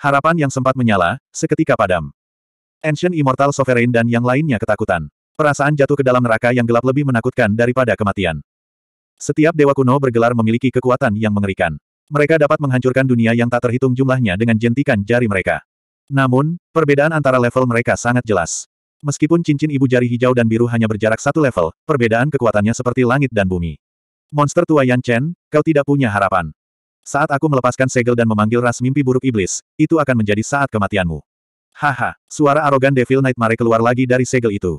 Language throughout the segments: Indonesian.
Harapan yang sempat menyala, seketika padam. Ancient Immortal Sovereign dan yang lainnya ketakutan. Perasaan jatuh ke dalam neraka yang gelap lebih menakutkan daripada kematian. Setiap dewa kuno bergelar memiliki kekuatan yang mengerikan. Mereka dapat menghancurkan dunia yang tak terhitung jumlahnya dengan jentikan jari mereka. Namun, perbedaan antara level mereka sangat jelas. Meskipun cincin ibu jari hijau dan biru hanya berjarak satu level, perbedaan kekuatannya seperti langit dan bumi. Monster tua Yan Chen, kau tidak punya harapan. Saat aku melepaskan segel dan memanggil ras mimpi buruk iblis, itu akan menjadi saat kematianmu. Haha, suara arogan Devil Nightmare keluar lagi dari segel itu.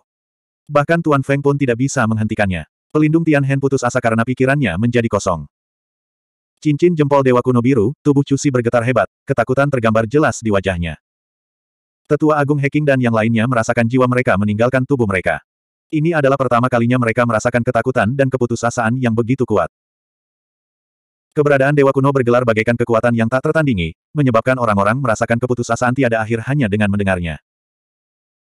Bahkan Tuan Feng pun tidak bisa menghentikannya. Pelindung Tian Tianhen putus asa karena pikirannya menjadi kosong. Cincin jempol Dewa Kuno Biru, tubuh Cusi bergetar hebat, ketakutan tergambar jelas di wajahnya. Tetua Agung Heking dan yang lainnya merasakan jiwa mereka meninggalkan tubuh mereka. Ini adalah pertama kalinya mereka merasakan ketakutan dan keputusasaan yang begitu kuat. Keberadaan dewa kuno bergelar bagaikan kekuatan yang tak tertandingi, menyebabkan orang-orang merasakan keputusasaan tiada akhir hanya dengan mendengarnya.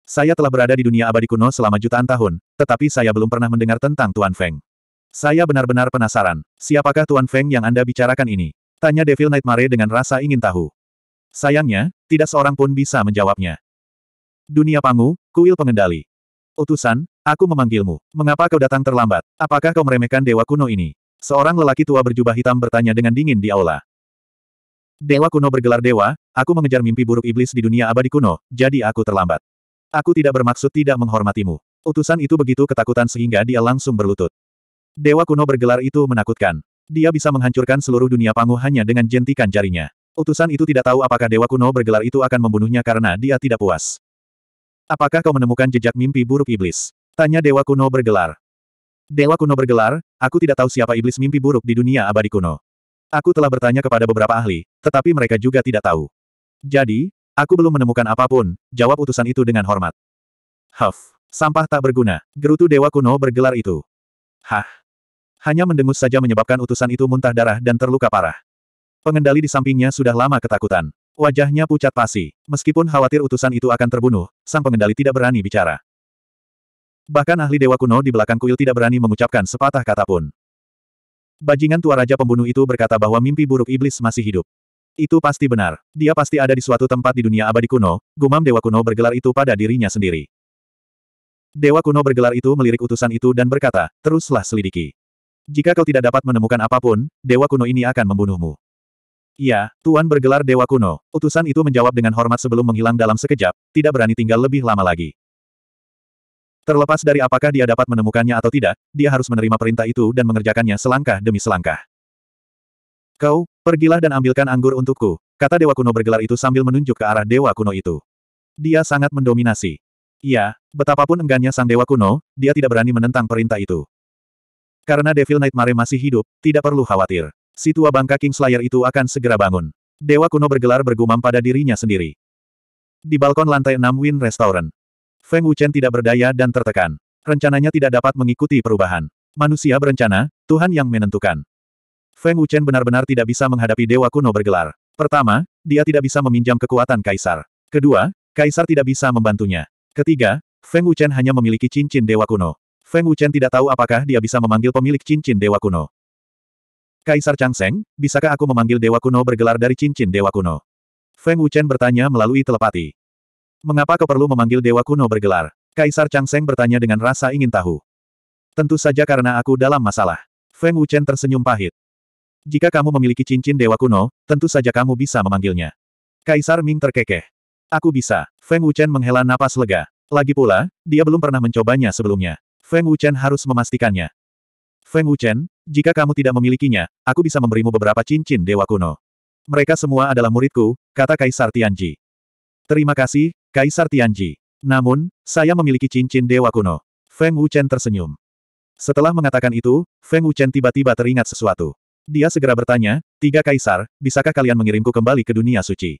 Saya telah berada di dunia abadi kuno selama jutaan tahun, tetapi saya belum pernah mendengar tentang Tuan Feng. Saya benar-benar penasaran, siapakah Tuan Feng yang Anda bicarakan ini? Tanya Devil Nightmare dengan rasa ingin tahu. Sayangnya, tidak seorang pun bisa menjawabnya. Dunia Pangu, Kuil Pengendali. Utusan, aku memanggilmu. Mengapa kau datang terlambat? Apakah kau meremehkan dewa kuno ini? Seorang lelaki tua berjubah hitam bertanya dengan dingin di aula. Dewa kuno bergelar dewa, aku mengejar mimpi buruk iblis di dunia abadi kuno, jadi aku terlambat. Aku tidak bermaksud tidak menghormatimu. Utusan itu begitu ketakutan sehingga dia langsung berlutut. Dewa kuno bergelar itu menakutkan. Dia bisa menghancurkan seluruh dunia pangu hanya dengan jentikan jarinya. Utusan itu tidak tahu apakah dewa kuno bergelar itu akan membunuhnya karena dia tidak puas. Apakah kau menemukan jejak mimpi buruk iblis? Tanya dewa kuno bergelar. Dewa kuno bergelar, aku tidak tahu siapa iblis mimpi buruk di dunia abadi kuno. Aku telah bertanya kepada beberapa ahli, tetapi mereka juga tidak tahu. Jadi, aku belum menemukan apapun, jawab utusan itu dengan hormat. Huff, sampah tak berguna, gerutu dewa kuno bergelar itu. Hah. Hanya mendengus saja menyebabkan utusan itu muntah darah dan terluka parah. Pengendali di sampingnya sudah lama ketakutan. Wajahnya pucat pasi. Meskipun khawatir utusan itu akan terbunuh, sang pengendali tidak berani bicara. Bahkan ahli dewa kuno di belakang kuil tidak berani mengucapkan sepatah kata pun. Bajingan tua raja pembunuh itu berkata bahwa mimpi buruk iblis masih hidup. Itu pasti benar. Dia pasti ada di suatu tempat di dunia abadi kuno, gumam dewa kuno bergelar itu pada dirinya sendiri. Dewa kuno bergelar itu melirik utusan itu dan berkata, teruslah selidiki. Jika kau tidak dapat menemukan apapun, dewa kuno ini akan membunuhmu. Ya, Tuan bergelar dewa kuno. Utusan itu menjawab dengan hormat sebelum menghilang dalam sekejap, tidak berani tinggal lebih lama lagi. Terlepas dari apakah dia dapat menemukannya atau tidak, dia harus menerima perintah itu dan mengerjakannya selangkah demi selangkah. Kau, pergilah dan ambilkan anggur untukku, kata Dewa Kuno bergelar itu sambil menunjuk ke arah Dewa Kuno itu. Dia sangat mendominasi. Iya, betapapun enggannya sang Dewa Kuno, dia tidak berani menentang perintah itu. Karena Devil Knight Mare masih hidup, tidak perlu khawatir. Si tua bangka Slayer itu akan segera bangun. Dewa Kuno bergelar bergumam pada dirinya sendiri. Di balkon lantai 6 Win Restaurant, Feng Wuchen tidak berdaya dan tertekan. Rencananya tidak dapat mengikuti perubahan. Manusia berencana, Tuhan yang menentukan. Feng Wuchen benar-benar tidak bisa menghadapi dewa kuno bergelar. Pertama, dia tidak bisa meminjam kekuatan kaisar. Kedua, kaisar tidak bisa membantunya. Ketiga, Feng Wuchen hanya memiliki cincin dewa kuno. Feng Wuchen tidak tahu apakah dia bisa memanggil pemilik cincin dewa kuno. Kaisar Changseng, bisakah aku memanggil dewa kuno bergelar dari cincin dewa kuno? Feng Wuchen bertanya melalui telepati. Mengapa kau perlu memanggil dewa kuno bergelar? Kaisar Chang Changseng bertanya dengan rasa ingin tahu. Tentu saja karena aku dalam masalah. Feng Wuchen tersenyum pahit. Jika kamu memiliki cincin dewa kuno, tentu saja kamu bisa memanggilnya. Kaisar Ming terkekeh. Aku bisa. Feng Wuchen menghela napas lega. Lagi pula, dia belum pernah mencobanya sebelumnya. Feng Wuchen harus memastikannya. Feng Wuchen, jika kamu tidak memilikinya, aku bisa memberimu beberapa cincin dewa kuno. Mereka semua adalah muridku, kata Kaisar Tianji. Terima kasih, Kaisar Tianji. Namun, saya memiliki cincin dewa kuno. Feng Wuchen tersenyum. Setelah mengatakan itu, Feng Wuchen tiba-tiba teringat sesuatu. Dia segera bertanya, Tiga Kaisar, bisakah kalian mengirimku kembali ke dunia suci?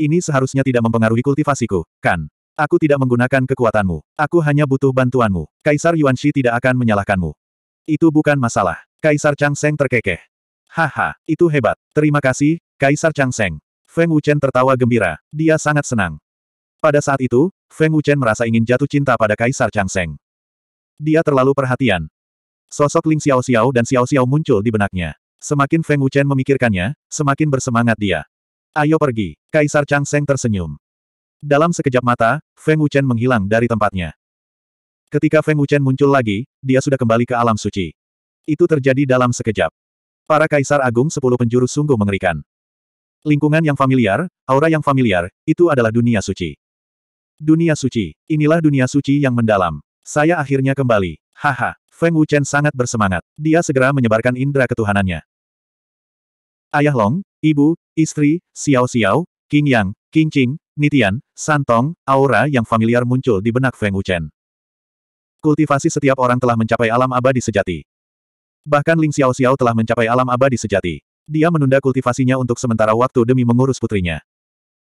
Ini seharusnya tidak mempengaruhi kultivasiku, kan? Aku tidak menggunakan kekuatanmu. Aku hanya butuh bantuanmu. Kaisar Yuanxi tidak akan menyalahkanmu. Itu bukan masalah. Kaisar Chang Changseng terkekeh. Haha, itu hebat. Terima kasih, Kaisar Chang Changseng. Feng Wuchen tertawa gembira. Dia sangat senang. Pada saat itu, Feng Wuchen merasa ingin jatuh cinta pada Kaisar Changseng. Dia terlalu perhatian. Sosok Ling Xiao Xiao dan Xiao Xiao muncul di benaknya. Semakin Feng Wuchen memikirkannya, semakin bersemangat dia. Ayo pergi, Kaisar Changseng tersenyum. Dalam sekejap mata, Feng Wuchen menghilang dari tempatnya. Ketika Feng Wuchen muncul lagi, dia sudah kembali ke alam suci. Itu terjadi dalam sekejap. Para kaisar agung sepuluh penjuru sungguh mengerikan. Lingkungan yang familiar, aura yang familiar, itu adalah dunia suci. Dunia suci. Inilah dunia suci yang mendalam. Saya akhirnya kembali. Haha. Feng Wuchen sangat bersemangat. Dia segera menyebarkan indera ketuhanannya. Ayah Long, ibu, istri, Xiao Xiao, King Yang, King Qing, Nitian, Santong, aura yang familiar muncul di benak Feng Wuchen. Kultivasi setiap orang telah mencapai alam abadi sejati. Bahkan Ling Xiao Xiao telah mencapai alam abadi sejati. Dia menunda kultivasinya untuk sementara waktu demi mengurus putrinya.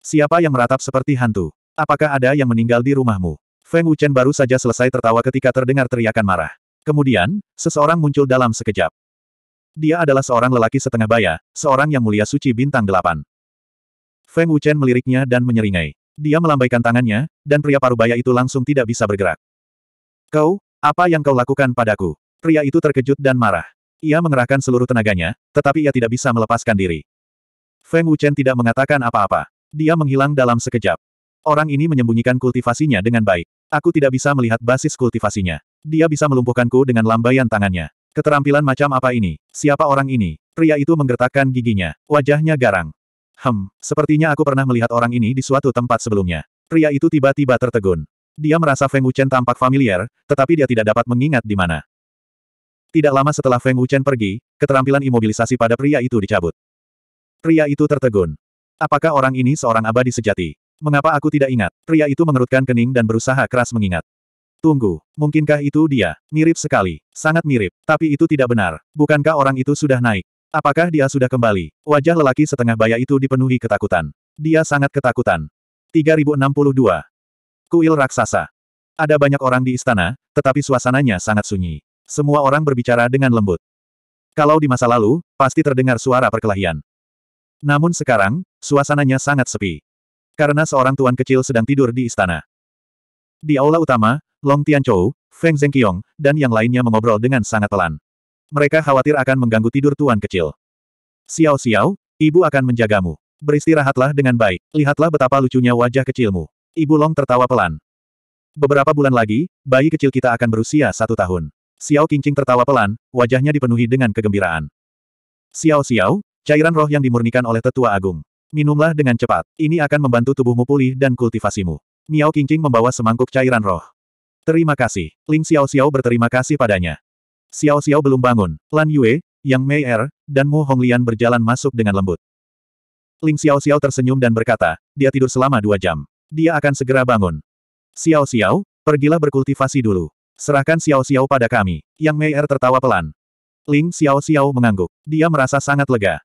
Siapa yang meratap seperti hantu? Apakah ada yang meninggal di rumahmu? Feng Wuchen baru saja selesai tertawa ketika terdengar teriakan marah. Kemudian, seseorang muncul dalam sekejap. Dia adalah seorang lelaki setengah baya, seorang yang mulia suci bintang delapan. Feng Wuchen meliriknya dan menyeringai. Dia melambaikan tangannya, dan pria parubaya itu langsung tidak bisa bergerak. Kau, apa yang kau lakukan padaku? Pria itu terkejut dan marah. Ia mengerahkan seluruh tenaganya, tetapi ia tidak bisa melepaskan diri. Feng Wuchen tidak mengatakan apa-apa. Dia menghilang dalam sekejap. Orang ini menyembunyikan kultivasinya dengan baik. Aku tidak bisa melihat basis kultivasinya. Dia bisa melumpuhkanku dengan lambaian tangannya. Keterampilan macam apa ini? Siapa orang ini? Pria itu menggertakkan giginya. Wajahnya garang. Hem, sepertinya aku pernah melihat orang ini di suatu tempat sebelumnya. Pria itu tiba-tiba tertegun. Dia merasa Feng Wuchen tampak familiar, tetapi dia tidak dapat mengingat di mana. Tidak lama setelah Feng Wuchen pergi, keterampilan imobilisasi pada pria itu dicabut. Pria itu tertegun. Apakah orang ini seorang abadi sejati? Mengapa aku tidak ingat? Pria itu mengerutkan kening dan berusaha keras mengingat. Tunggu, mungkinkah itu dia? Mirip sekali, sangat mirip, tapi itu tidak benar. Bukankah orang itu sudah naik? Apakah dia sudah kembali? Wajah lelaki setengah baya itu dipenuhi ketakutan. Dia sangat ketakutan. 3062. Kuil Raksasa. Ada banyak orang di istana, tetapi suasananya sangat sunyi. Semua orang berbicara dengan lembut. Kalau di masa lalu, pasti terdengar suara perkelahian. Namun sekarang, suasananya sangat sepi. Karena seorang tuan kecil sedang tidur di istana. Di aula utama, Long Tianchou, Feng Zhengqiong, dan yang lainnya mengobrol dengan sangat pelan. Mereka khawatir akan mengganggu tidur tuan kecil. Xiao Xiao, ibu akan menjagamu. Beristirahatlah dengan baik. Lihatlah betapa lucunya wajah kecilmu. Ibu Long tertawa pelan. Beberapa bulan lagi, bayi kecil kita akan berusia satu tahun. Xiao Qingqing tertawa pelan, wajahnya dipenuhi dengan kegembiraan. Xiao Xiao, cairan roh yang dimurnikan oleh tetua agung. Minumlah dengan cepat, ini akan membantu tubuhmu pulih dan kultivasimu. Miao Qingqing membawa semangkuk cairan roh. Terima kasih. Ling Xiao Xiao berterima kasih padanya. Xiao Xiao belum bangun. Lan Yue, Yang Mei Er, dan Mu Honglian berjalan masuk dengan lembut. Ling Xiao Xiao tersenyum dan berkata, dia tidur selama dua jam. Dia akan segera bangun. Xiao Xiao, pergilah berkultivasi dulu. Serahkan Xiao Xiao pada kami. Yang Mei Er tertawa pelan. Ling Xiao Xiao mengangguk. Dia merasa sangat lega.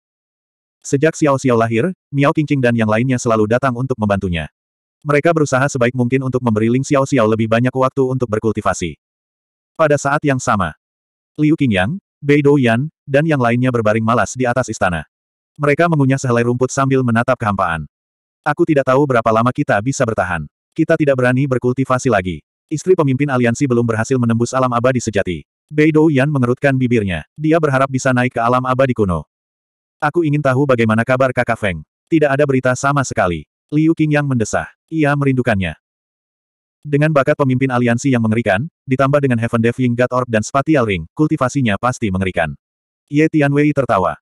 Sejak Xiao Xiao lahir, Miao Qingqing dan yang lainnya selalu datang untuk membantunya. Mereka berusaha sebaik mungkin untuk memberi Ling Xiao Xiao lebih banyak waktu untuk berkultivasi. Pada saat yang sama, Liu Qingyang, Bei Douyan, dan yang lainnya berbaring malas di atas istana. Mereka mengunyah sehelai rumput sambil menatap kehampaan. Aku tidak tahu berapa lama kita bisa bertahan. Kita tidak berani berkultivasi lagi. Istri pemimpin aliansi belum berhasil menembus alam abadi sejati. Bei Douyan mengerutkan bibirnya. Dia berharap bisa naik ke alam abadi kuno. Aku ingin tahu bagaimana kabar kakak Feng. Tidak ada berita sama sekali. Liu King yang mendesah. Ia merindukannya. Dengan bakat pemimpin aliansi yang mengerikan, ditambah dengan Heaven Devying God Orb dan Spatial Ring, kultivasinya pasti mengerikan. Ye Tianwei tertawa.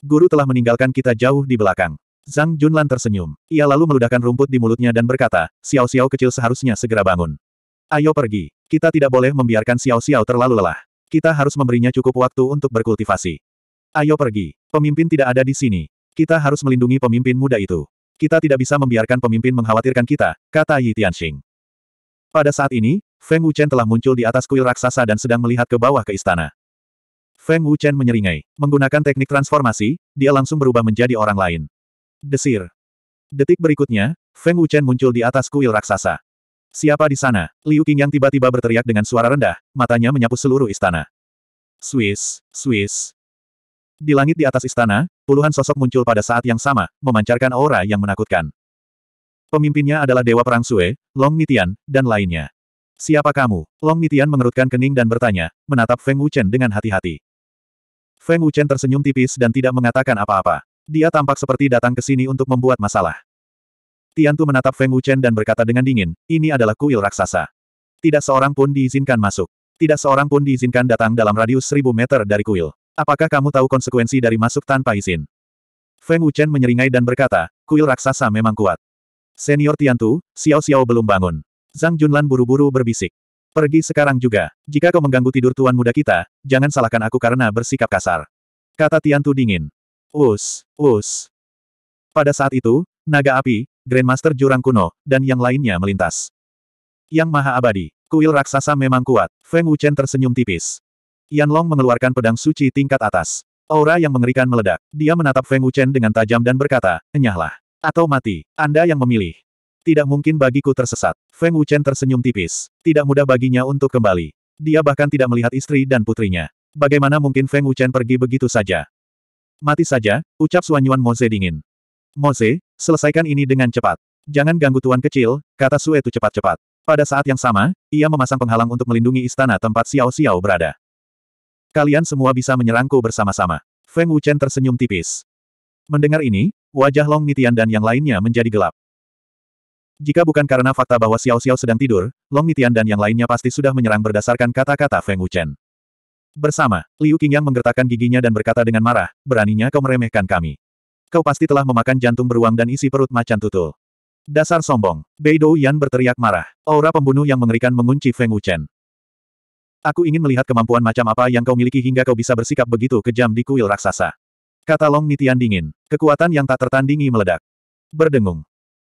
Guru telah meninggalkan kita jauh di belakang. Zhang Junlan tersenyum. Ia lalu meludahkan rumput di mulutnya dan berkata, Xiao Xiao kecil seharusnya segera bangun. Ayo pergi. Kita tidak boleh membiarkan Xiao Xiao terlalu lelah. Kita harus memberinya cukup waktu untuk berkultivasi. Ayo pergi. Pemimpin tidak ada di sini. Kita harus melindungi pemimpin muda itu. Kita tidak bisa membiarkan pemimpin mengkhawatirkan kita, kata Yi Tianxing. Pada saat ini, Feng Wuchen telah muncul di atas kuil raksasa dan sedang melihat ke bawah ke istana. Feng Wuchen menyeringai. Menggunakan teknik transformasi, dia langsung berubah menjadi orang lain. Desir. Detik berikutnya, Feng Wuchen muncul di atas kuil raksasa. Siapa di sana? Liu yang tiba-tiba berteriak dengan suara rendah, matanya menyapu seluruh istana. Swiss, Swiss, di langit di atas istana, puluhan sosok muncul pada saat yang sama, memancarkan aura yang menakutkan. Pemimpinnya adalah Dewa Perang Sue, Long Nitian, dan lainnya. Siapa kamu? Long Nitian mengerutkan kening dan bertanya, menatap Feng Wuchen dengan hati-hati. Feng Wuchen tersenyum tipis dan tidak mengatakan apa-apa. Dia tampak seperti datang ke sini untuk membuat masalah. Tiantu menatap Feng Wuchen dan berkata dengan dingin, ini adalah kuil raksasa. Tidak seorang pun diizinkan masuk. Tidak seorang pun diizinkan datang dalam radius seribu meter dari kuil. Apakah kamu tahu konsekuensi dari masuk tanpa izin? Feng Wuchen menyeringai dan berkata, kuil raksasa memang kuat. Senior Tiantu, Xiao Xiao belum bangun. Zhang Junlan buru-buru berbisik. Pergi sekarang juga, jika kau mengganggu tidur tuan muda kita, jangan salahkan aku karena bersikap kasar. Kata Tiantu dingin. Us, us. Pada saat itu, naga api, Grandmaster Jurang Kuno, dan yang lainnya melintas. Yang Maha Abadi, kuil raksasa memang kuat, Feng Wuchen tersenyum tipis. Yan Long mengeluarkan pedang suci tingkat atas. Aura yang mengerikan meledak. Dia menatap Feng Wuchen dengan tajam dan berkata, enyahlah. Atau mati. Anda yang memilih. Tidak mungkin bagiku tersesat. Feng Wuchen tersenyum tipis. Tidak mudah baginya untuk kembali. Dia bahkan tidak melihat istri dan putrinya. Bagaimana mungkin Feng Wuchen pergi begitu saja? Mati saja, ucap Suanyuan Moze dingin. Moze, selesaikan ini dengan cepat. Jangan ganggu tuan kecil, kata Sue itu cepat-cepat. Pada saat yang sama, ia memasang penghalang untuk melindungi istana tempat Xiao Xiao berada. Kalian semua bisa menyerangku bersama-sama. Feng Wuchen tersenyum tipis. Mendengar ini, wajah Long Nitian dan yang lainnya menjadi gelap. Jika bukan karena fakta bahwa Xiao Xiao sedang tidur, Long Nitian dan yang lainnya pasti sudah menyerang berdasarkan kata-kata Feng Wuchen. Bersama, Liu Qingyang menggertakkan giginya dan berkata dengan marah, beraninya kau meremehkan kami. Kau pasti telah memakan jantung beruang dan isi perut macan tutul. Dasar sombong, Bei Dou Yan berteriak marah. Aura pembunuh yang mengerikan mengunci Feng Wuchen. Aku ingin melihat kemampuan macam apa yang kau miliki hingga kau bisa bersikap begitu kejam di kuil raksasa. Kata Long Nitian dingin. Kekuatan yang tak tertandingi meledak. Berdengung.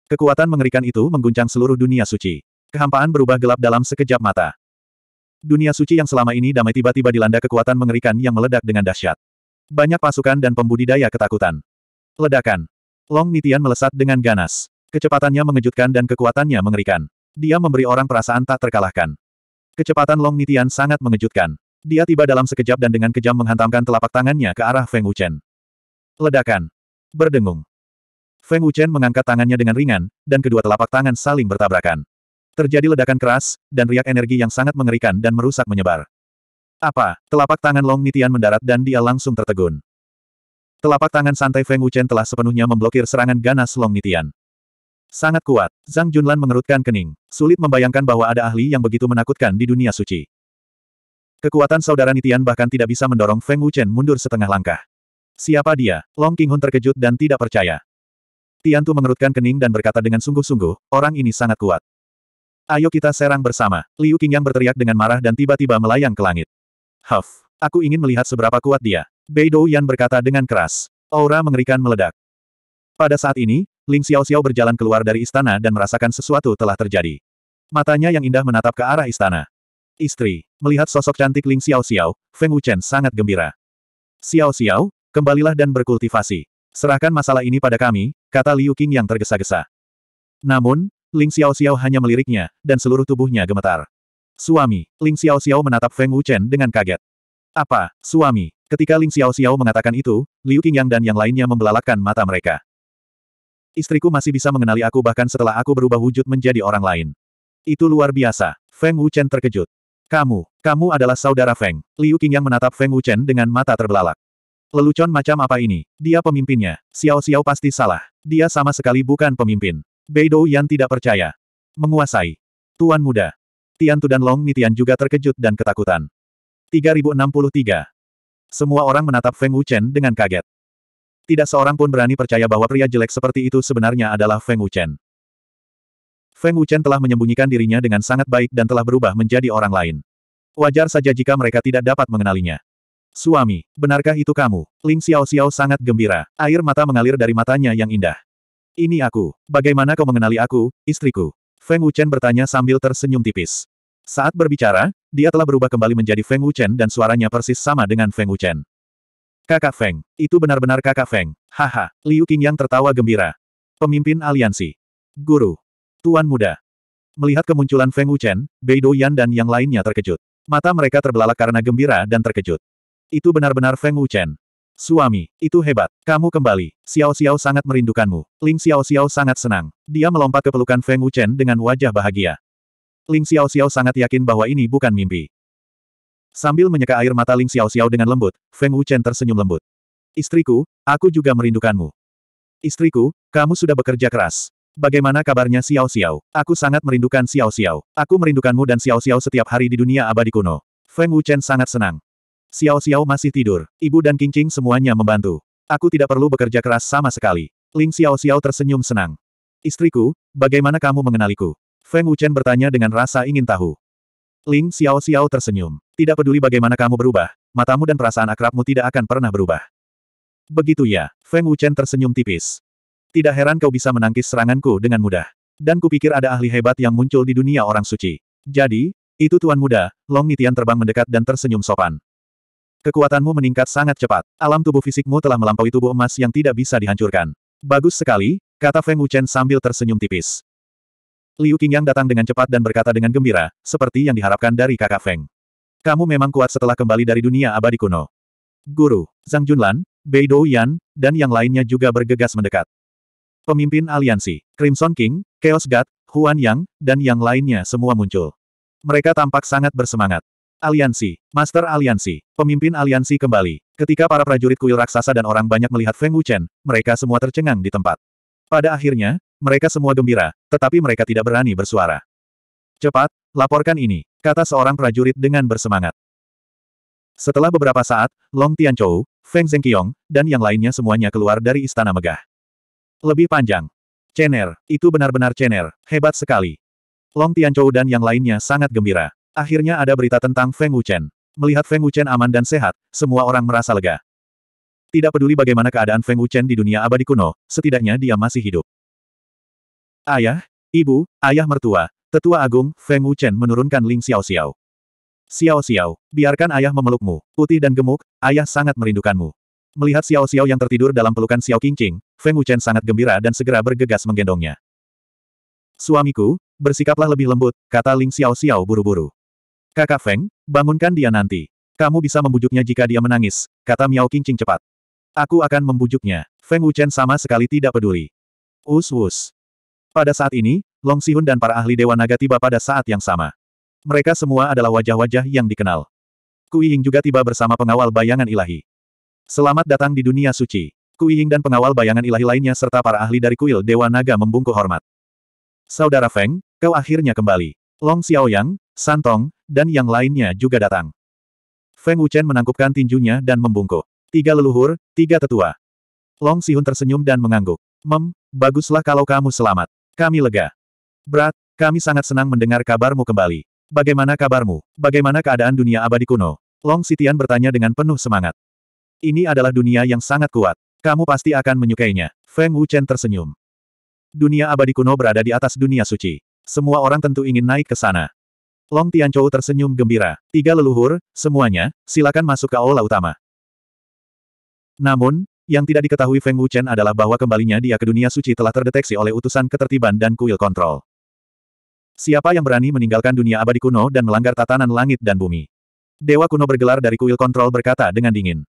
Kekuatan mengerikan itu mengguncang seluruh dunia suci. Kehampaan berubah gelap dalam sekejap mata. Dunia suci yang selama ini damai tiba-tiba dilanda kekuatan mengerikan yang meledak dengan dahsyat. Banyak pasukan dan pembudidaya ketakutan. Ledakan. Long Nitian melesat dengan ganas. Kecepatannya mengejutkan dan kekuatannya mengerikan. Dia memberi orang perasaan tak terkalahkan. Kecepatan Long Nitian sangat mengejutkan. Dia tiba dalam sekejap dan dengan kejam menghantamkan telapak tangannya ke arah Feng Wuchen. Ledakan. Berdengung. Feng Wuchen mengangkat tangannya dengan ringan, dan kedua telapak tangan saling bertabrakan. Terjadi ledakan keras, dan riak energi yang sangat mengerikan dan merusak menyebar. Apa? Telapak tangan Long Nitian mendarat dan dia langsung tertegun. Telapak tangan santai Feng Wuchen telah sepenuhnya memblokir serangan ganas Long Nitian. Sangat kuat. Zhang Junlan mengerutkan kening. Sulit membayangkan bahwa ada ahli yang begitu menakutkan di dunia suci. Kekuatan saudara Nitian bahkan tidak bisa mendorong Feng Wuchen mundur setengah langkah. Siapa dia? Long Qinghun terkejut dan tidak percaya. Tiantu mengerutkan kening dan berkata dengan sungguh-sungguh, orang ini sangat kuat. Ayo kita serang bersama. Liu Qingyang berteriak dengan marah dan tiba-tiba melayang ke langit. Huff, aku ingin melihat seberapa kuat dia. Beidou Yan berkata dengan keras. Aura mengerikan meledak. Pada saat ini, Ling Xiao Xiao berjalan keluar dari istana dan merasakan sesuatu telah terjadi. Matanya yang indah menatap ke arah istana. Istri, melihat sosok cantik Ling Xiao Xiao, Feng Wuchen sangat gembira. Xiao Xiao, kembalilah dan berkultivasi. Serahkan masalah ini pada kami, kata Liu Qing yang tergesa-gesa. Namun, Ling Xiao Xiao hanya meliriknya, dan seluruh tubuhnya gemetar. Suami, Ling Xiao Xiao menatap Feng Wuchen dengan kaget. Apa, suami? Ketika Ling Xiao Xiao mengatakan itu, Liu Qingyang dan yang lainnya membelalakan mata mereka. Istriku masih bisa mengenali aku bahkan setelah aku berubah wujud menjadi orang lain. Itu luar biasa. Feng Wuchen terkejut. Kamu, kamu adalah saudara Feng. Liu Qingyang menatap Feng Wuchen dengan mata terbelalak. Lelucon macam apa ini? Dia pemimpinnya. Xiao Xiao pasti salah. Dia sama sekali bukan pemimpin. Beidou Yan tidak percaya. Menguasai. Tuan muda. Tian Tu dan Long Nitian juga terkejut dan ketakutan. 3063. Semua orang menatap Feng Wuchen dengan kaget. Tidak seorang pun berani percaya bahwa pria jelek seperti itu sebenarnya adalah Feng Wuchen. Feng Wuchen telah menyembunyikan dirinya dengan sangat baik dan telah berubah menjadi orang lain. Wajar saja jika mereka tidak dapat mengenalinya. Suami, benarkah itu kamu? Ling Xiao Xiao sangat gembira. Air mata mengalir dari matanya yang indah. Ini aku. Bagaimana kau mengenali aku, istriku? Feng Wuchen bertanya sambil tersenyum tipis. Saat berbicara, dia telah berubah kembali menjadi Feng Wuchen dan suaranya persis sama dengan Feng Wuchen. Kakak Feng. Itu benar-benar kakak Feng. Haha. Liu yang tertawa gembira. Pemimpin aliansi. Guru. Tuan muda. Melihat kemunculan Feng Wuchen, Bei Yan dan yang lainnya terkejut. Mata mereka terbelalak karena gembira dan terkejut. Itu benar-benar Feng Wuchen. Suami, itu hebat. Kamu kembali. Xiao Xiao sangat merindukanmu. Ling Xiao Xiao sangat senang. Dia melompat ke pelukan Feng Wuchen dengan wajah bahagia. Ling Xiao Xiao sangat yakin bahwa ini bukan mimpi. Sambil menyeka air mata Ling Xiao Xiao dengan lembut, Feng Wuchen tersenyum lembut. Istriku, aku juga merindukanmu. Istriku, kamu sudah bekerja keras. Bagaimana kabarnya Xiao Xiao? Aku sangat merindukan Xiao Xiao. Aku merindukanmu dan Xiao Xiao setiap hari di dunia abadi kuno. Feng Wuchen sangat senang. Xiao Xiao masih tidur. Ibu dan Qingqing semuanya membantu. Aku tidak perlu bekerja keras sama sekali. Ling Xiao Xiao tersenyum senang. Istriku, bagaimana kamu mengenaliku? Feng Wuchen bertanya dengan rasa ingin tahu. Ling Xiao Xiao tersenyum. Tidak peduli bagaimana kamu berubah, matamu dan perasaan akrabmu tidak akan pernah berubah. Begitu ya, Feng Wuchen tersenyum tipis. Tidak heran kau bisa menangkis seranganku dengan mudah. Dan kupikir ada ahli hebat yang muncul di dunia orang suci. Jadi, itu tuan muda, Long Nitian terbang mendekat dan tersenyum sopan. Kekuatanmu meningkat sangat cepat. Alam tubuh fisikmu telah melampaui tubuh emas yang tidak bisa dihancurkan. Bagus sekali, kata Feng Wuchen sambil tersenyum tipis. Liu Qingyang datang dengan cepat dan berkata dengan gembira, seperti yang diharapkan dari kakak Feng. Kamu memang kuat setelah kembali dari dunia abadi kuno. Guru, Zhang Junlan, Bei Yan, dan yang lainnya juga bergegas mendekat. Pemimpin aliansi, Crimson King, Chaos God, Huan Yang, dan yang lainnya semua muncul. Mereka tampak sangat bersemangat. Aliansi, Master Aliansi, pemimpin aliansi kembali. Ketika para prajurit kuil raksasa dan orang banyak melihat Feng Wuchen, mereka semua tercengang di tempat. Pada akhirnya, mereka semua gembira, tetapi mereka tidak berani bersuara. Cepat, laporkan ini, kata seorang prajurit dengan bersemangat. Setelah beberapa saat, Long Tianchou, Feng Zhengqiong, dan yang lainnya semuanya keluar dari istana megah. Lebih panjang. Cener, itu benar-benar cener, hebat sekali. Long Tianchou dan yang lainnya sangat gembira. Akhirnya ada berita tentang Feng Wuchen. Melihat Feng Wuchen aman dan sehat, semua orang merasa lega. Tidak peduli bagaimana keadaan Feng Wuchen di dunia abadi kuno, setidaknya dia masih hidup. Ayah, ibu, ayah mertua, tetua agung, Feng Wuchen menurunkan Ling Xiao Xiao. Xiao Xiao, biarkan ayah memelukmu, putih dan gemuk, ayah sangat merindukanmu. Melihat Xiao Xiao yang tertidur dalam pelukan Xiao Qingqing, Feng Wuchen sangat gembira dan segera bergegas menggendongnya. Suamiku, bersikaplah lebih lembut, kata Ling Xiao Xiao buru-buru. Kakak Feng, bangunkan dia nanti. Kamu bisa membujuknya jika dia menangis, kata Miao Qingqing cepat. Aku akan membujuknya. Feng Wuchen sama sekali tidak peduli. Us-us. Pada saat ini, Long Sihun dan para ahli Dewa Naga tiba pada saat yang sama. Mereka semua adalah wajah-wajah yang dikenal. Kui Ying juga tiba bersama pengawal bayangan ilahi. Selamat datang di dunia suci. Kui Ying dan pengawal bayangan ilahi lainnya serta para ahli dari kuil Dewa Naga membungkuk hormat. Saudara Feng, kau akhirnya kembali. Long Xiaoyang, Santong, dan yang lainnya juga datang. Feng Wuchen menangkupkan tinjunya dan membungkuk. Tiga leluhur, tiga tetua. Long Sihun tersenyum dan mengangguk. Mem, baguslah kalau kamu selamat. Kami lega. Brat, kami sangat senang mendengar kabarmu kembali. Bagaimana kabarmu? Bagaimana keadaan dunia abadi kuno? Long Sitian bertanya dengan penuh semangat. Ini adalah dunia yang sangat kuat. Kamu pasti akan menyukainya. Feng Wuchen tersenyum. Dunia abadi kuno berada di atas dunia suci. Semua orang tentu ingin naik ke sana. Long Tianchou tersenyum gembira. Tiga leluhur, semuanya, silakan masuk ke aula utama. Namun, yang tidak diketahui Feng Wuchen adalah bahwa kembalinya dia ke dunia suci telah terdeteksi oleh utusan ketertiban dan kuil kontrol. Siapa yang berani meninggalkan dunia abadi kuno dan melanggar tatanan langit dan bumi? Dewa kuno bergelar dari kuil kontrol berkata dengan dingin.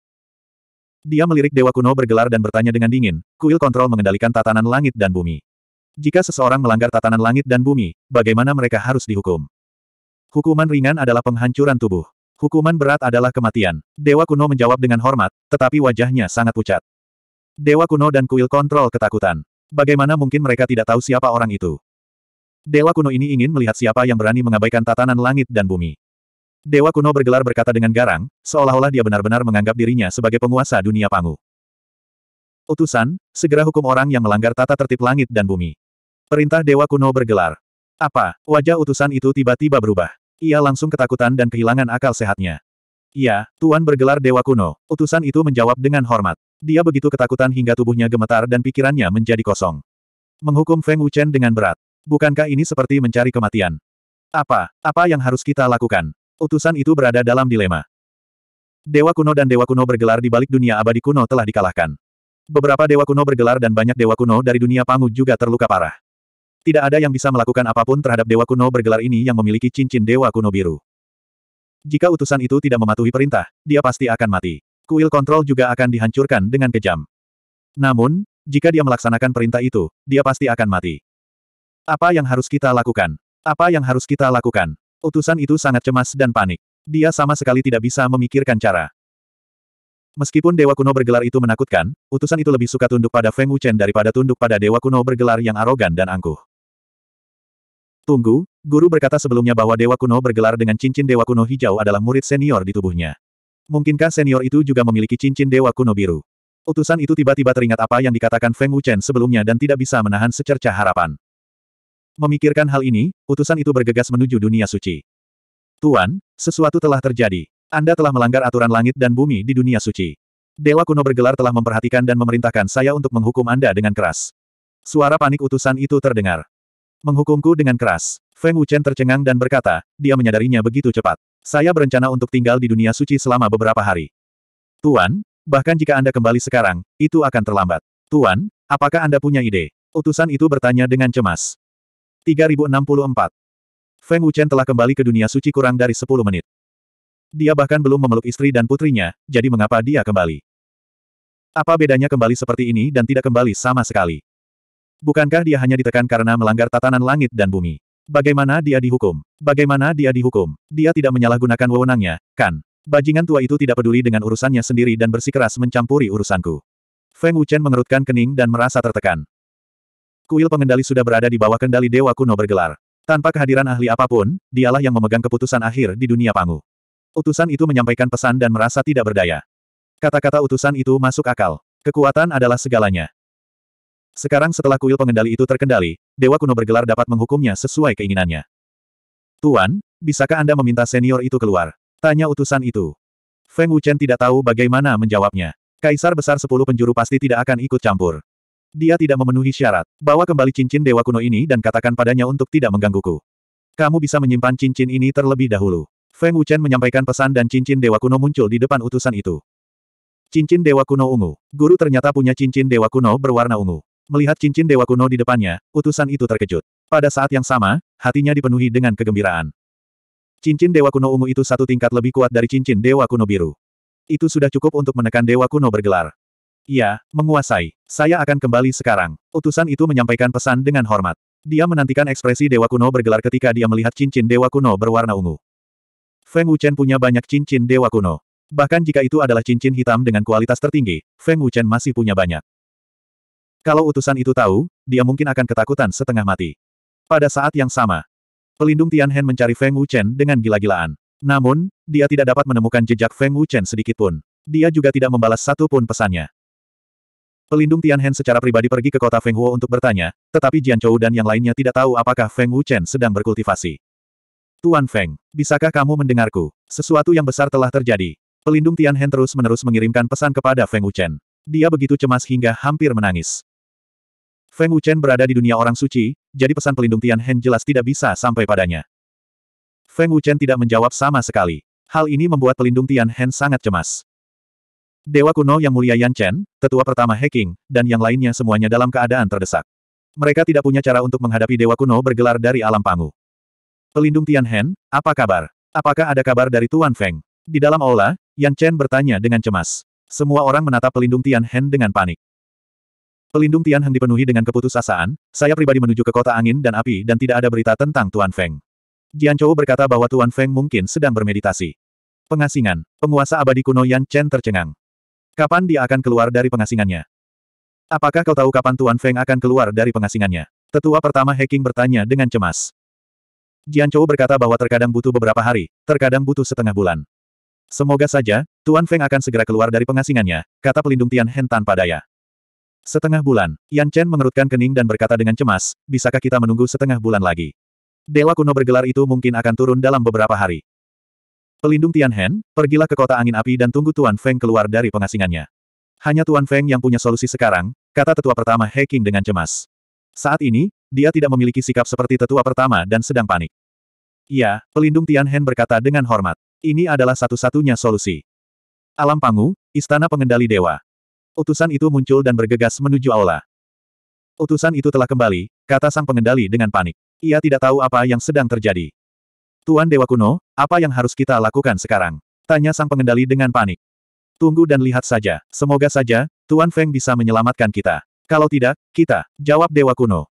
Dia melirik dewa kuno bergelar dan bertanya dengan dingin, kuil kontrol mengendalikan tatanan langit dan bumi. Jika seseorang melanggar tatanan langit dan bumi, bagaimana mereka harus dihukum? Hukuman ringan adalah penghancuran tubuh. Hukuman berat adalah kematian. Dewa kuno menjawab dengan hormat, tetapi wajahnya sangat pucat. Dewa kuno dan kuil kontrol ketakutan. Bagaimana mungkin mereka tidak tahu siapa orang itu? Dewa kuno ini ingin melihat siapa yang berani mengabaikan tatanan langit dan bumi. Dewa kuno bergelar berkata dengan garang, seolah-olah dia benar-benar menganggap dirinya sebagai penguasa dunia pangu. Utusan, segera hukum orang yang melanggar tata tertib langit dan bumi. Perintah Dewa kuno bergelar. Apa, wajah utusan itu tiba-tiba berubah. Ia langsung ketakutan dan kehilangan akal sehatnya. Ya, Tuan bergelar Dewa Kuno. Utusan itu menjawab dengan hormat. Dia begitu ketakutan hingga tubuhnya gemetar dan pikirannya menjadi kosong. Menghukum Feng Wuchen dengan berat. Bukankah ini seperti mencari kematian? Apa? Apa yang harus kita lakukan? Utusan itu berada dalam dilema. Dewa Kuno dan Dewa Kuno bergelar di balik dunia abadi kuno telah dikalahkan. Beberapa dewa kuno bergelar dan banyak dewa kuno dari dunia pangu juga terluka parah. Tidak ada yang bisa melakukan apapun terhadap dewa kuno bergelar ini yang memiliki cincin dewa kuno biru. Jika utusan itu tidak mematuhi perintah, dia pasti akan mati. Kuil kontrol juga akan dihancurkan dengan kejam. Namun, jika dia melaksanakan perintah itu, dia pasti akan mati. Apa yang harus kita lakukan? Apa yang harus kita lakukan? Utusan itu sangat cemas dan panik. Dia sama sekali tidak bisa memikirkan cara. Meskipun Dewa Kuno bergelar itu menakutkan, utusan itu lebih suka tunduk pada Feng Wuchen daripada tunduk pada Dewa Kuno bergelar yang arogan dan angkuh. Tunggu, guru berkata sebelumnya bahwa Dewa Kuno bergelar dengan cincin Dewa Kuno hijau adalah murid senior di tubuhnya. Mungkinkah senior itu juga memiliki cincin Dewa Kuno biru? Utusan itu tiba-tiba teringat apa yang dikatakan Feng Wuchen sebelumnya dan tidak bisa menahan secerca harapan. Memikirkan hal ini, utusan itu bergegas menuju dunia suci. Tuan, sesuatu telah terjadi. Anda telah melanggar aturan langit dan bumi di dunia suci. Dewa Kuno bergelar telah memperhatikan dan memerintahkan saya untuk menghukum Anda dengan keras. Suara panik utusan itu terdengar. Menghukumku dengan keras. Feng Wuchen tercengang dan berkata, dia menyadarinya begitu cepat. Saya berencana untuk tinggal di dunia suci selama beberapa hari. Tuan, bahkan jika Anda kembali sekarang, itu akan terlambat. Tuan, apakah Anda punya ide? Utusan itu bertanya dengan cemas. 3064. Feng Wuchen telah kembali ke dunia suci kurang dari 10 menit. Dia bahkan belum memeluk istri dan putrinya, jadi mengapa dia kembali? Apa bedanya kembali seperti ini dan tidak kembali sama sekali? Bukankah dia hanya ditekan karena melanggar tatanan langit dan bumi? Bagaimana dia dihukum? Bagaimana dia dihukum? Dia tidak menyalahgunakan wewenangnya, kan? Bajingan tua itu tidak peduli dengan urusannya sendiri dan bersikeras mencampuri urusanku. Feng Wuchen mengerutkan kening dan merasa tertekan. Kuil pengendali sudah berada di bawah kendali Dewa Kuno bergelar. Tanpa kehadiran ahli apapun, dialah yang memegang keputusan akhir di dunia Pangu. Utusan itu menyampaikan pesan dan merasa tidak berdaya. Kata-kata utusan itu masuk akal. Kekuatan adalah segalanya. Sekarang setelah kuil pengendali itu terkendali, Dewa Kuno bergelar dapat menghukumnya sesuai keinginannya. Tuan, bisakah Anda meminta senior itu keluar? Tanya utusan itu. Feng Wuchen tidak tahu bagaimana menjawabnya. Kaisar besar sepuluh penjuru pasti tidak akan ikut campur. Dia tidak memenuhi syarat. Bawa kembali cincin Dewa Kuno ini dan katakan padanya untuk tidak menggangguku. Kamu bisa menyimpan cincin ini terlebih dahulu. Feng Wuchen menyampaikan pesan dan cincin Dewa Kuno muncul di depan utusan itu. Cincin Dewa Kuno Ungu. Guru ternyata punya cincin Dewa Kuno berwarna ungu. Melihat cincin dewa kuno di depannya, utusan itu terkejut. Pada saat yang sama, hatinya dipenuhi dengan kegembiraan. Cincin dewa kuno ungu itu satu tingkat lebih kuat dari cincin dewa kuno biru. Itu sudah cukup untuk menekan dewa kuno bergelar. Ya, menguasai. Saya akan kembali sekarang. Utusan itu menyampaikan pesan dengan hormat. Dia menantikan ekspresi dewa kuno bergelar ketika dia melihat cincin dewa kuno berwarna ungu. Feng Wuchen punya banyak cincin dewa kuno. Bahkan jika itu adalah cincin hitam dengan kualitas tertinggi, Feng Wuchen masih punya banyak. Kalau utusan itu tahu, dia mungkin akan ketakutan setengah mati. Pada saat yang sama, pelindung Tianhen mencari Feng Wuchen dengan gila-gilaan. Namun, dia tidak dapat menemukan jejak Feng Wuchen sedikitpun. Dia juga tidak membalas satu pun pesannya. Pelindung Tianhen secara pribadi pergi ke kota Feng Huo untuk bertanya, tetapi Jian Chou dan yang lainnya tidak tahu apakah Feng Wuchen sedang berkultivasi. Tuan Feng, bisakah kamu mendengarku? Sesuatu yang besar telah terjadi. Pelindung Tianhen terus-menerus mengirimkan pesan kepada Feng Wuchen. Dia begitu cemas hingga hampir menangis. Feng Wuchen berada di dunia orang suci, jadi pesan pelindung Tian Heng jelas tidak bisa sampai padanya. Feng Wuchen tidak menjawab sama sekali. Hal ini membuat pelindung Tian Heng sangat cemas. Dewa kuno yang mulia Yan Chen, tetua pertama Heking, dan yang lainnya semuanya dalam keadaan terdesak. Mereka tidak punya cara untuk menghadapi dewa kuno bergelar dari alam pangu. Pelindung Tian Heng, apa kabar? Apakah ada kabar dari Tuan Feng? Di dalam aula, Yan Chen bertanya dengan cemas. Semua orang menatap pelindung Tian Heng dengan panik. Pelindung Tian Heng dipenuhi dengan keputusasaan, saya pribadi menuju ke kota angin dan api dan tidak ada berita tentang Tuan Feng. Jian Chou berkata bahwa Tuan Feng mungkin sedang bermeditasi. Pengasingan, penguasa abadi kuno Yan Chen tercengang. Kapan dia akan keluar dari pengasingannya? Apakah kau tahu kapan Tuan Feng akan keluar dari pengasingannya? Tetua pertama Heking bertanya dengan cemas. Jian Chou berkata bahwa terkadang butuh beberapa hari, terkadang butuh setengah bulan. Semoga saja, Tuan Feng akan segera keluar dari pengasingannya, kata pelindung Tian Hen tanpa daya. Setengah bulan, Yan Chen mengerutkan kening dan berkata dengan cemas, bisakah kita menunggu setengah bulan lagi? Dewa kuno bergelar itu mungkin akan turun dalam beberapa hari. Pelindung Tianhen, pergilah ke kota angin api dan tunggu Tuan Feng keluar dari pengasingannya. Hanya Tuan Feng yang punya solusi sekarang, kata tetua pertama Heking dengan cemas. Saat ini, dia tidak memiliki sikap seperti tetua pertama dan sedang panik. Ya, pelindung Tianhen berkata dengan hormat. Ini adalah satu-satunya solusi. Alam Pangu, Istana Pengendali Dewa. Utusan itu muncul dan bergegas menuju aula. Utusan itu telah kembali, kata sang pengendali dengan panik. Ia tidak tahu apa yang sedang terjadi. Tuan Dewa Kuno, apa yang harus kita lakukan sekarang? Tanya sang pengendali dengan panik. Tunggu dan lihat saja, semoga saja, Tuan Feng bisa menyelamatkan kita. Kalau tidak, kita, jawab Dewa Kuno.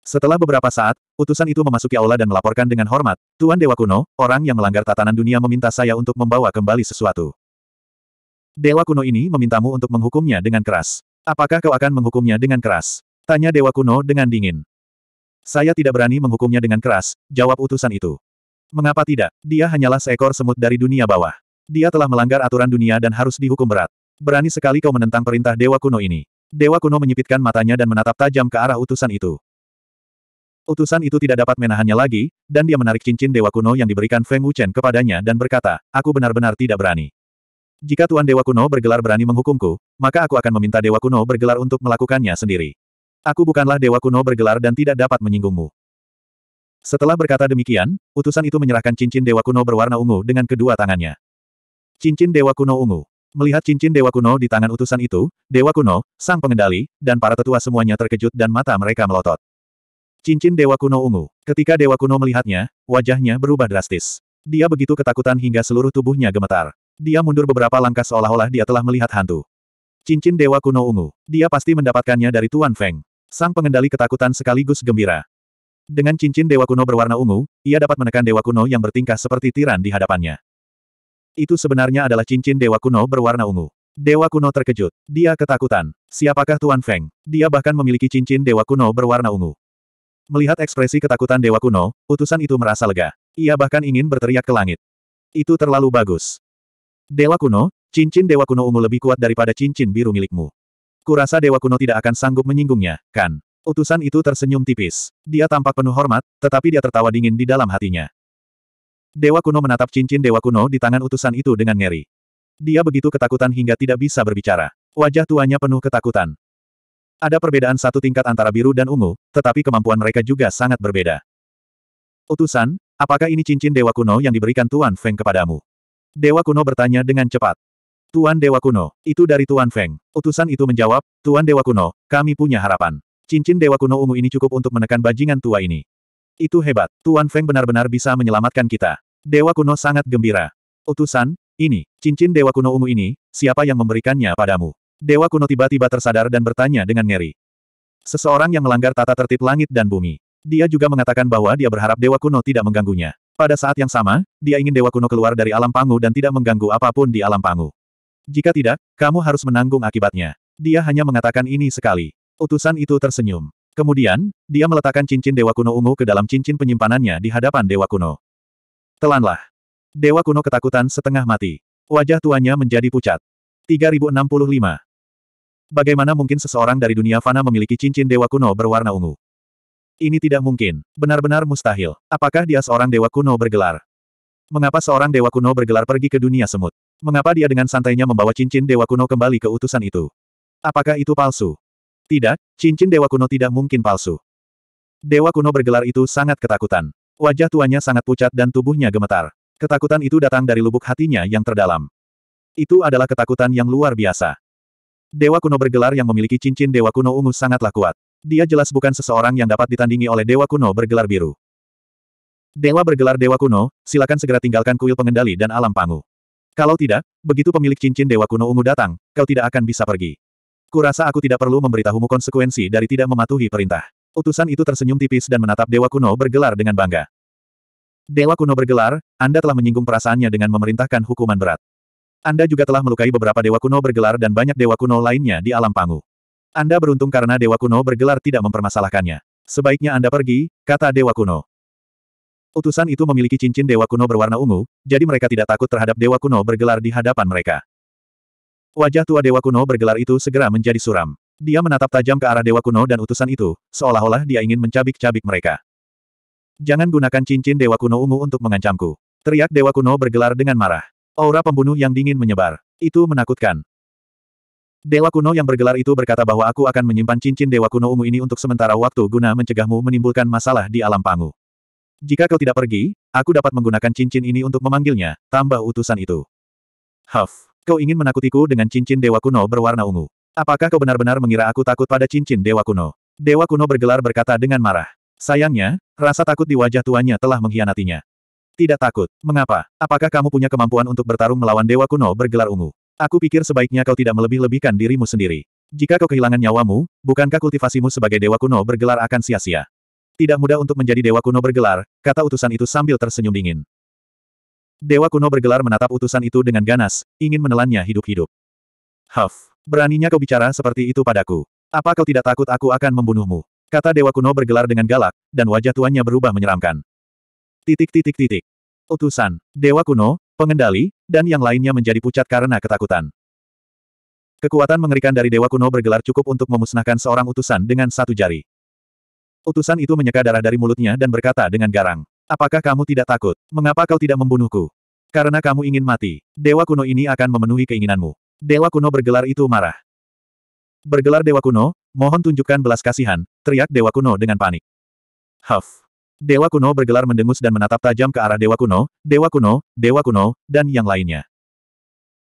Setelah beberapa saat, utusan itu memasuki aula dan melaporkan dengan hormat, Tuan Dewa Kuno, orang yang melanggar tatanan dunia meminta saya untuk membawa kembali sesuatu. Dewa kuno ini memintamu untuk menghukumnya dengan keras. Apakah kau akan menghukumnya dengan keras? Tanya Dewa kuno dengan dingin. Saya tidak berani menghukumnya dengan keras, jawab utusan itu. Mengapa tidak? Dia hanyalah seekor semut dari dunia bawah. Dia telah melanggar aturan dunia dan harus dihukum berat. Berani sekali kau menentang perintah Dewa kuno ini. Dewa kuno menyipitkan matanya dan menatap tajam ke arah utusan itu. Utusan itu tidak dapat menahannya lagi, dan dia menarik cincin Dewa kuno yang diberikan Feng Wuchen kepadanya dan berkata, aku benar-benar tidak berani. Jika Tuan Dewa Kuno bergelar berani menghukumku, maka aku akan meminta Dewa Kuno bergelar untuk melakukannya sendiri. Aku bukanlah Dewa Kuno bergelar dan tidak dapat menyinggungmu. Setelah berkata demikian, utusan itu menyerahkan cincin Dewa Kuno berwarna ungu dengan kedua tangannya. Cincin Dewa Kuno ungu. Melihat cincin Dewa Kuno di tangan utusan itu, Dewa Kuno, sang pengendali, dan para tetua semuanya terkejut dan mata mereka melotot. Cincin Dewa Kuno ungu. Ketika Dewa Kuno melihatnya, wajahnya berubah drastis. Dia begitu ketakutan hingga seluruh tubuhnya gemetar. Dia mundur beberapa langkah seolah-olah dia telah melihat hantu. Cincin Dewa Kuno Ungu. Dia pasti mendapatkannya dari Tuan Feng. Sang pengendali ketakutan sekaligus gembira. Dengan cincin Dewa Kuno berwarna ungu, ia dapat menekan Dewa Kuno yang bertingkah seperti tiran di hadapannya. Itu sebenarnya adalah cincin Dewa Kuno berwarna ungu. Dewa Kuno terkejut. Dia ketakutan. Siapakah Tuan Feng? Dia bahkan memiliki cincin Dewa Kuno berwarna ungu. Melihat ekspresi ketakutan Dewa Kuno, utusan itu merasa lega. Ia bahkan ingin berteriak ke langit. Itu terlalu bagus. Dewa kuno, cincin dewa kuno ungu lebih kuat daripada cincin biru milikmu. Kurasa dewa kuno tidak akan sanggup menyinggungnya, kan? Utusan itu tersenyum tipis. Dia tampak penuh hormat, tetapi dia tertawa dingin di dalam hatinya. Dewa kuno menatap cincin dewa kuno di tangan utusan itu dengan ngeri. Dia begitu ketakutan hingga tidak bisa berbicara. Wajah tuanya penuh ketakutan. Ada perbedaan satu tingkat antara biru dan ungu, tetapi kemampuan mereka juga sangat berbeda. Utusan, apakah ini cincin dewa kuno yang diberikan Tuan Feng kepadamu? Dewa kuno bertanya dengan cepat. Tuan Dewa kuno, itu dari Tuan Feng. Utusan itu menjawab, Tuan Dewa kuno, kami punya harapan. Cincin Dewa kuno ungu ini cukup untuk menekan bajingan tua ini. Itu hebat, Tuan Feng benar-benar bisa menyelamatkan kita. Dewa kuno sangat gembira. Utusan, ini, cincin Dewa kuno ungu ini, siapa yang memberikannya padamu? Dewa kuno tiba-tiba tersadar dan bertanya dengan ngeri. Seseorang yang melanggar tata tertib langit dan bumi. Dia juga mengatakan bahwa dia berharap Dewa Kuno tidak mengganggunya. Pada saat yang sama, dia ingin dewa kuno keluar dari alam pangu dan tidak mengganggu apapun di alam pangu. Jika tidak, kamu harus menanggung akibatnya. Dia hanya mengatakan ini sekali. Utusan itu tersenyum. Kemudian, dia meletakkan cincin dewa kuno ungu ke dalam cincin penyimpanannya di hadapan dewa kuno. Telanlah. Dewa kuno ketakutan setengah mati. Wajah tuanya menjadi pucat. 3065. Bagaimana mungkin seseorang dari dunia fana memiliki cincin dewa kuno berwarna ungu? Ini tidak mungkin. Benar-benar mustahil. Apakah dia seorang dewa kuno bergelar? Mengapa seorang dewa kuno bergelar pergi ke dunia semut? Mengapa dia dengan santainya membawa cincin dewa kuno kembali ke utusan itu? Apakah itu palsu? Tidak, cincin dewa kuno tidak mungkin palsu. Dewa kuno bergelar itu sangat ketakutan. Wajah tuanya sangat pucat dan tubuhnya gemetar. Ketakutan itu datang dari lubuk hatinya yang terdalam. Itu adalah ketakutan yang luar biasa. Dewa kuno bergelar yang memiliki cincin dewa kuno ungu sangatlah kuat. Dia jelas bukan seseorang yang dapat ditandingi oleh Dewa Kuno bergelar biru. Dewa bergelar Dewa Kuno, silakan segera tinggalkan kuil pengendali dan alam pangu. Kalau tidak, begitu pemilik cincin Dewa Kuno ungu datang, kau tidak akan bisa pergi. Kurasa aku tidak perlu memberitahumu konsekuensi dari tidak mematuhi perintah. Utusan itu tersenyum tipis dan menatap Dewa Kuno bergelar dengan bangga. Dewa Kuno bergelar, Anda telah menyinggung perasaannya dengan memerintahkan hukuman berat. Anda juga telah melukai beberapa Dewa Kuno bergelar dan banyak Dewa Kuno lainnya di alam pangu. Anda beruntung karena Dewa Kuno bergelar tidak mempermasalahkannya. Sebaiknya Anda pergi, kata Dewa Kuno. Utusan itu memiliki cincin Dewa Kuno berwarna ungu, jadi mereka tidak takut terhadap Dewa Kuno bergelar di hadapan mereka. Wajah tua Dewa Kuno bergelar itu segera menjadi suram. Dia menatap tajam ke arah Dewa Kuno dan utusan itu, seolah-olah dia ingin mencabik-cabik mereka. Jangan gunakan cincin Dewa Kuno ungu untuk mengancamku. Teriak Dewa Kuno bergelar dengan marah. Aura pembunuh yang dingin menyebar. Itu menakutkan. Dewa kuno yang bergelar itu berkata bahwa aku akan menyimpan cincin dewa kuno ungu ini untuk sementara waktu guna mencegahmu menimbulkan masalah di alam pangu. Jika kau tidak pergi, aku dapat menggunakan cincin ini untuk memanggilnya, tambah utusan itu. Huff, kau ingin menakutiku dengan cincin dewa kuno berwarna ungu. Apakah kau benar-benar mengira aku takut pada cincin dewa kuno? Dewa kuno bergelar berkata dengan marah. Sayangnya, rasa takut di wajah tuannya telah mengkhianatinya. Tidak takut. Mengapa? Apakah kamu punya kemampuan untuk bertarung melawan dewa kuno bergelar ungu? Aku pikir sebaiknya kau tidak melebih-lebihkan dirimu sendiri. Jika kau kehilangan nyawamu, bukankah kultivasimu sebagai dewa kuno bergelar akan sia-sia? Tidak mudah untuk menjadi dewa kuno bergelar, kata utusan itu sambil tersenyum dingin. Dewa kuno bergelar menatap utusan itu dengan ganas, ingin menelannya hidup-hidup. Huff, beraninya kau bicara seperti itu padaku. Apa kau tidak takut aku akan membunuhmu? Kata dewa kuno bergelar dengan galak, dan wajah tuannya berubah menyeramkan. Titik titik titik. Utusan, dewa kuno, pengendali, dan yang lainnya menjadi pucat karena ketakutan. Kekuatan mengerikan dari Dewa Kuno bergelar cukup untuk memusnahkan seorang utusan dengan satu jari. Utusan itu menyeka darah dari mulutnya dan berkata dengan garang, Apakah kamu tidak takut? Mengapa kau tidak membunuhku? Karena kamu ingin mati, Dewa Kuno ini akan memenuhi keinginanmu. Dewa Kuno bergelar itu marah. Bergelar Dewa Kuno, mohon tunjukkan belas kasihan, teriak Dewa Kuno dengan panik. Huff. Dewa kuno bergelar mendengus dan menatap tajam ke arah Dewa kuno, Dewa kuno, Dewa kuno, dan yang lainnya.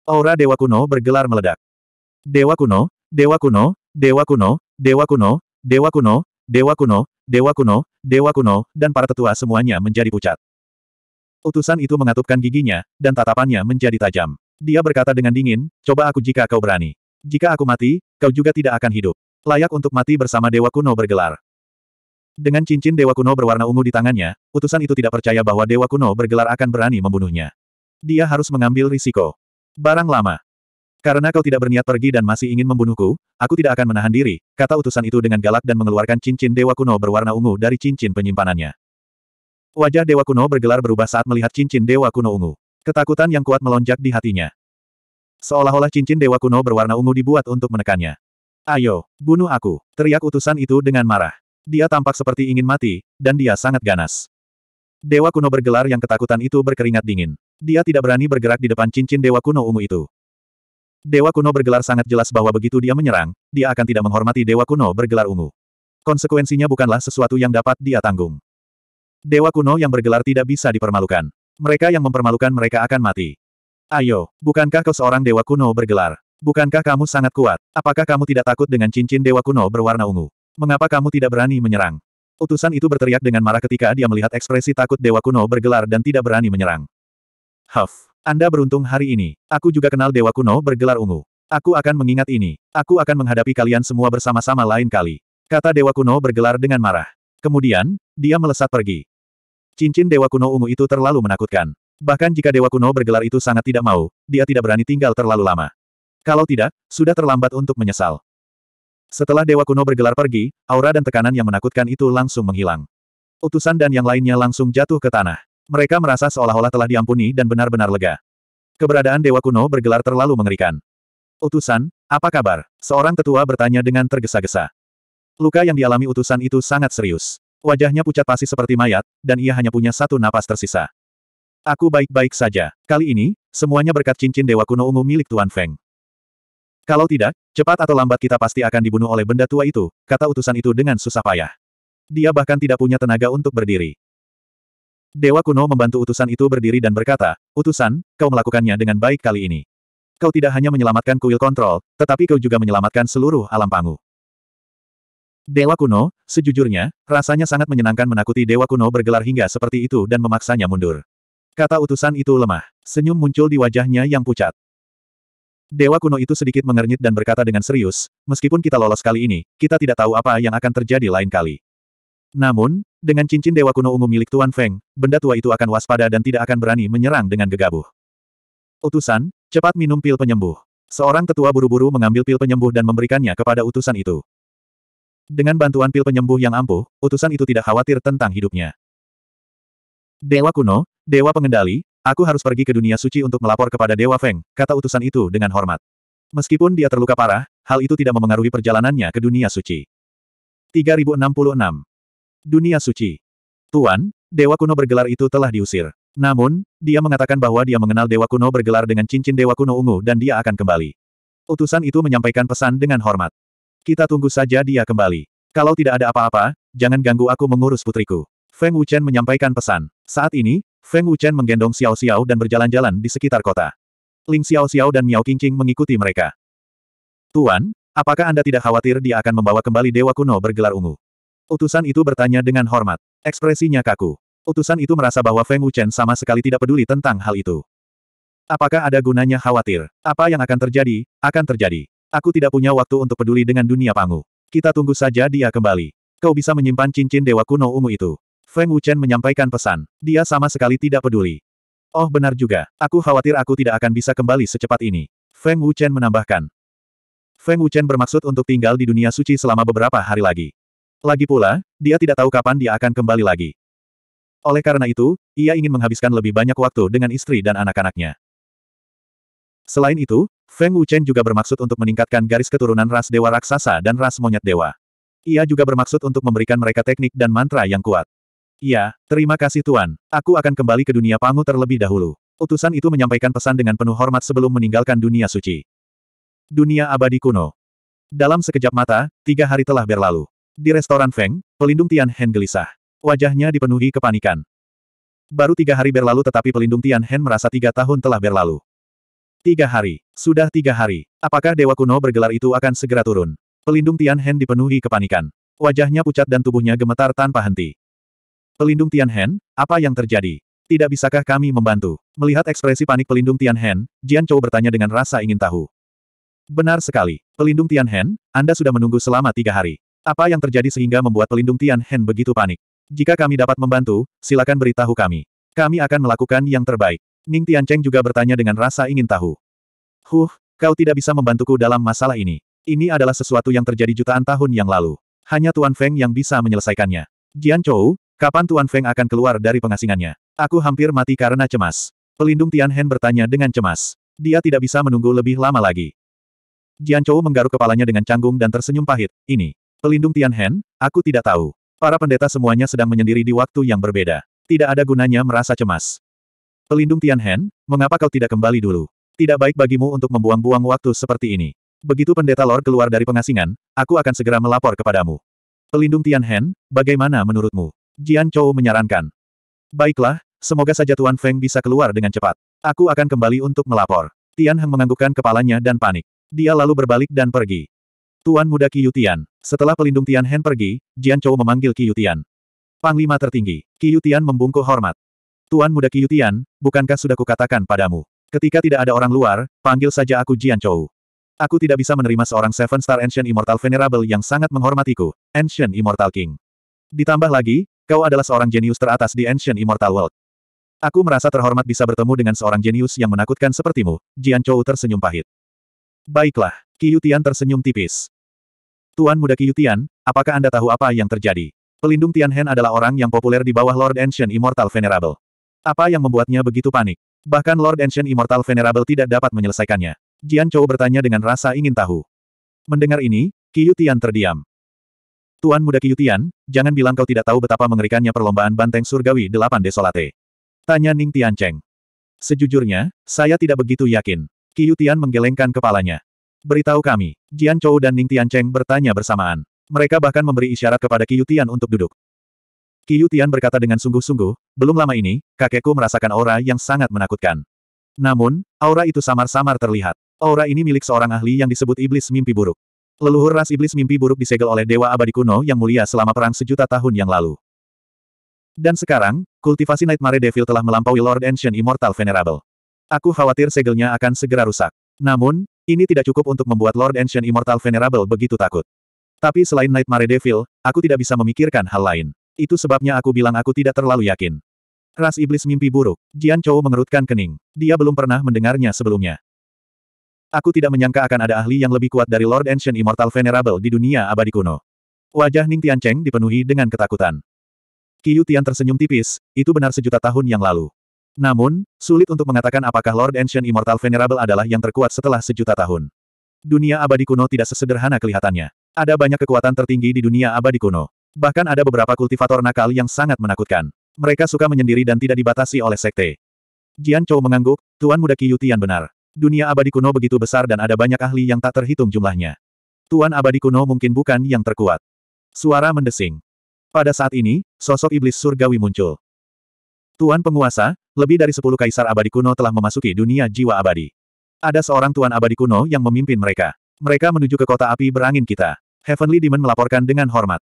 Aura Dewa kuno bergelar meledak. Dewa kuno, Dewa kuno, Dewa kuno, Dewa kuno, Dewa kuno, Dewa kuno, Dewa kuno, Dewa kuno, dan para tetua semuanya menjadi pucat. Utusan itu mengatupkan giginya, dan tatapannya menjadi tajam. Dia berkata dengan dingin, coba aku jika kau berani. Jika aku mati, kau juga tidak akan hidup. Layak untuk mati bersama Dewa Kuno bergelar. Dengan cincin Dewa Kuno berwarna ungu di tangannya, utusan itu tidak percaya bahwa Dewa Kuno bergelar akan berani membunuhnya. Dia harus mengambil risiko. Barang lama. Karena kau tidak berniat pergi dan masih ingin membunuhku, aku tidak akan menahan diri, kata utusan itu dengan galak dan mengeluarkan cincin Dewa Kuno berwarna ungu dari cincin penyimpanannya. Wajah Dewa Kuno bergelar berubah saat melihat cincin Dewa Kuno ungu. Ketakutan yang kuat melonjak di hatinya. Seolah-olah cincin Dewa Kuno berwarna ungu dibuat untuk menekannya. Ayo, bunuh aku, teriak utusan itu dengan marah. Dia tampak seperti ingin mati, dan dia sangat ganas. Dewa kuno bergelar yang ketakutan itu berkeringat dingin. Dia tidak berani bergerak di depan cincin dewa kuno ungu itu. Dewa kuno bergelar sangat jelas bahwa begitu dia menyerang, dia akan tidak menghormati dewa kuno bergelar ungu. Konsekuensinya bukanlah sesuatu yang dapat dia tanggung. Dewa kuno yang bergelar tidak bisa dipermalukan. Mereka yang mempermalukan mereka akan mati. Ayo, bukankah kau seorang dewa kuno bergelar? Bukankah kamu sangat kuat? Apakah kamu tidak takut dengan cincin dewa kuno berwarna ungu? Mengapa kamu tidak berani menyerang? Utusan itu berteriak dengan marah ketika dia melihat ekspresi takut Dewa Kuno bergelar dan tidak berani menyerang. Huff, Anda beruntung hari ini. Aku juga kenal Dewa Kuno bergelar ungu. Aku akan mengingat ini. Aku akan menghadapi kalian semua bersama-sama lain kali. Kata Dewa Kuno bergelar dengan marah. Kemudian, dia melesat pergi. Cincin Dewa Kuno ungu itu terlalu menakutkan. Bahkan jika Dewa Kuno bergelar itu sangat tidak mau, dia tidak berani tinggal terlalu lama. Kalau tidak, sudah terlambat untuk menyesal. Setelah dewa kuno bergelar pergi, aura dan tekanan yang menakutkan itu langsung menghilang. Utusan dan yang lainnya langsung jatuh ke tanah. Mereka merasa seolah-olah telah diampuni dan benar-benar lega. Keberadaan dewa kuno bergelar terlalu mengerikan. Utusan, apa kabar? Seorang tetua bertanya dengan tergesa-gesa. Luka yang dialami utusan itu sangat serius. Wajahnya pucat pasi seperti mayat, dan ia hanya punya satu napas tersisa. Aku baik-baik saja. Kali ini, semuanya berkat cincin Dewa Kuno Ungu milik Tuan Feng. Kalau tidak, cepat atau lambat kita pasti akan dibunuh oleh benda tua itu, kata utusan itu dengan susah payah. Dia bahkan tidak punya tenaga untuk berdiri. Dewa kuno membantu utusan itu berdiri dan berkata, Utusan, kau melakukannya dengan baik kali ini. Kau tidak hanya menyelamatkan kuil kontrol, tetapi kau juga menyelamatkan seluruh alam pangu. Dewa kuno, sejujurnya, rasanya sangat menyenangkan menakuti dewa kuno bergelar hingga seperti itu dan memaksanya mundur. Kata utusan itu lemah. Senyum muncul di wajahnya yang pucat. Dewa kuno itu sedikit mengernyit dan berkata dengan serius, meskipun kita lolos kali ini, kita tidak tahu apa yang akan terjadi lain kali. Namun, dengan cincin Dewa kuno ungu milik Tuan Feng, benda tua itu akan waspada dan tidak akan berani menyerang dengan gegabah. Utusan, cepat minum pil penyembuh. Seorang tetua buru-buru mengambil pil penyembuh dan memberikannya kepada utusan itu. Dengan bantuan pil penyembuh yang ampuh, utusan itu tidak khawatir tentang hidupnya. Dewa kuno, dewa pengendali, Aku harus pergi ke dunia suci untuk melapor kepada Dewa Feng, kata utusan itu dengan hormat. Meskipun dia terluka parah, hal itu tidak memengaruhi perjalanannya ke dunia suci. 3066 Dunia Suci Tuan, Dewa kuno bergelar itu telah diusir. Namun, dia mengatakan bahwa dia mengenal Dewa kuno bergelar dengan cincin Dewa kuno ungu dan dia akan kembali. Utusan itu menyampaikan pesan dengan hormat. Kita tunggu saja dia kembali. Kalau tidak ada apa-apa, jangan ganggu aku mengurus putriku. Feng Wuchen menyampaikan pesan. Saat ini, Feng Wuchen menggendong Xiao Xiao dan berjalan-jalan di sekitar kota. Ling Xiao Xiao dan Miao Qingqing mengikuti mereka. Tuan, apakah Anda tidak khawatir dia akan membawa kembali dewa kuno bergelar ungu? Utusan itu bertanya dengan hormat. Ekspresinya kaku. Utusan itu merasa bahwa Feng Wuchen sama sekali tidak peduli tentang hal itu. Apakah ada gunanya khawatir? Apa yang akan terjadi, akan terjadi. Aku tidak punya waktu untuk peduli dengan dunia pangu. Kita tunggu saja dia kembali. Kau bisa menyimpan cincin dewa kuno ungu itu. Feng Wuchen menyampaikan pesan. Dia sama sekali tidak peduli. Oh benar juga, aku khawatir aku tidak akan bisa kembali secepat ini. Feng Wuchen menambahkan. Feng Wuchen bermaksud untuk tinggal di dunia suci selama beberapa hari lagi. Lagi pula, dia tidak tahu kapan dia akan kembali lagi. Oleh karena itu, ia ingin menghabiskan lebih banyak waktu dengan istri dan anak-anaknya. Selain itu, Feng Wuchen juga bermaksud untuk meningkatkan garis keturunan ras dewa raksasa dan ras monyet dewa. Ia juga bermaksud untuk memberikan mereka teknik dan mantra yang kuat. Iya, terima kasih Tuan. Aku akan kembali ke dunia Pangu terlebih dahulu. Utusan itu menyampaikan pesan dengan penuh hormat sebelum meninggalkan dunia suci. Dunia abadi kuno. Dalam sekejap mata, tiga hari telah berlalu. Di restoran Feng, pelindung Tian Hen gelisah. Wajahnya dipenuhi kepanikan. Baru tiga hari berlalu tetapi pelindung Tian Hen merasa tiga tahun telah berlalu. Tiga hari. Sudah tiga hari. Apakah Dewa Kuno bergelar itu akan segera turun? Pelindung Tian Hen dipenuhi kepanikan. Wajahnya pucat dan tubuhnya gemetar tanpa henti. Pelindung Tianhen, apa yang terjadi? Tidak bisakah kami membantu? Melihat ekspresi panik pelindung Tianhen, Jian Chou bertanya dengan rasa ingin tahu. Benar sekali. Pelindung Tianhen, Anda sudah menunggu selama tiga hari. Apa yang terjadi sehingga membuat pelindung Tianhen begitu panik? Jika kami dapat membantu, silakan beritahu kami. Kami akan melakukan yang terbaik. Ning Tiancheng juga bertanya dengan rasa ingin tahu. Huh, kau tidak bisa membantuku dalam masalah ini. Ini adalah sesuatu yang terjadi jutaan tahun yang lalu. Hanya Tuan Feng yang bisa menyelesaikannya. Jian Chou, Kapan Tuan Feng akan keluar dari pengasingannya? Aku hampir mati karena cemas. Pelindung Tian Hen bertanya dengan cemas. Dia tidak bisa menunggu lebih lama lagi. Jian Chou menggaruk kepalanya dengan canggung dan tersenyum pahit. Ini. Pelindung Tian Hen, aku tidak tahu. Para pendeta semuanya sedang menyendiri di waktu yang berbeda. Tidak ada gunanya merasa cemas. Pelindung Tian Hen, mengapa kau tidak kembali dulu? Tidak baik bagimu untuk membuang-buang waktu seperti ini. Begitu pendeta Lord keluar dari pengasingan, aku akan segera melapor kepadamu. Pelindung Tian Hen, bagaimana menurutmu? Jian Chou menyarankan. Baiklah, semoga saja Tuan Feng bisa keluar dengan cepat. Aku akan kembali untuk melapor. Tian Heng menganggukkan kepalanya dan panik. Dia lalu berbalik dan pergi. Tuan muda Qi Yutian. Setelah pelindung Tian Heng pergi, Jian Chou memanggil Qi Yutian. Panglima tertinggi, Qi Yutian membungkuk hormat. Tuan muda Qi Yutian, bukankah sudah kukatakan padamu? Ketika tidak ada orang luar, panggil saja aku Jian Chou. Aku tidak bisa menerima seorang Seven Star Ancient Immortal Venerable yang sangat menghormatiku, Ancient Immortal King. Ditambah lagi, Kau adalah seorang jenius teratas di Ancient Immortal World. Aku merasa terhormat bisa bertemu dengan seorang jenius yang menakutkan sepertimu, Jian Chou tersenyum pahit. Baiklah, Qiyutian tersenyum tipis. Tuan muda Qiyutian, apakah Anda tahu apa yang terjadi? Pelindung Tianhen adalah orang yang populer di bawah Lord Ancient Immortal Venerable. Apa yang membuatnya begitu panik? Bahkan Lord Ancient Immortal Venerable tidak dapat menyelesaikannya. Jian Chou bertanya dengan rasa ingin tahu. Mendengar ini, Qiyu terdiam. Tuan muda Kiyutian, jangan bilang kau tidak tahu betapa mengerikannya perlombaan banteng surgawi delapan desolate. Tanya Ning Tiancheng. Sejujurnya, saya tidak begitu yakin. Kiyutian menggelengkan kepalanya. Beritahu kami, Jian Chou dan Ning Tiancheng bertanya bersamaan. Mereka bahkan memberi isyarat kepada Kiyutian untuk duduk. Kiyutian berkata dengan sungguh-sungguh, belum lama ini, kakekku merasakan aura yang sangat menakutkan. Namun, aura itu samar-samar terlihat. Aura ini milik seorang ahli yang disebut iblis mimpi buruk. Leluhur ras iblis mimpi buruk disegel oleh Dewa Abadi Kuno yang mulia selama perang sejuta tahun yang lalu. Dan sekarang, kultivasi Nightmare Devil telah melampaui Lord Ancient Immortal Venerable. Aku khawatir segelnya akan segera rusak. Namun, ini tidak cukup untuk membuat Lord Ancient Immortal Venerable begitu takut. Tapi selain Nightmare Devil, aku tidak bisa memikirkan hal lain. Itu sebabnya aku bilang aku tidak terlalu yakin. Ras iblis mimpi buruk. Jian Chou mengerutkan kening. Dia belum pernah mendengarnya sebelumnya. Aku tidak menyangka akan ada ahli yang lebih kuat dari Lord Ancient Immortal Venerable di dunia abadi kuno. Wajah Ning Tian Cheng dipenuhi dengan ketakutan. Qiu Tian tersenyum tipis, itu benar sejuta tahun yang lalu. Namun, sulit untuk mengatakan apakah Lord Ancient Immortal Venerable adalah yang terkuat setelah sejuta tahun. Dunia abadi kuno tidak sesederhana kelihatannya. Ada banyak kekuatan tertinggi di dunia abadi kuno. Bahkan ada beberapa kultivator nakal yang sangat menakutkan. Mereka suka menyendiri dan tidak dibatasi oleh sekte. Jian Chou mengangguk, Tuan Muda Qiu Tian benar. Dunia abadi kuno begitu besar dan ada banyak ahli yang tak terhitung jumlahnya. Tuan abadi kuno mungkin bukan yang terkuat. Suara mendesing. Pada saat ini, sosok iblis surgawi muncul. Tuan penguasa, lebih dari sepuluh kaisar abadi kuno telah memasuki dunia jiwa abadi. Ada seorang tuan abadi kuno yang memimpin mereka. Mereka menuju ke kota api berangin kita. Heavenly Demon melaporkan dengan hormat.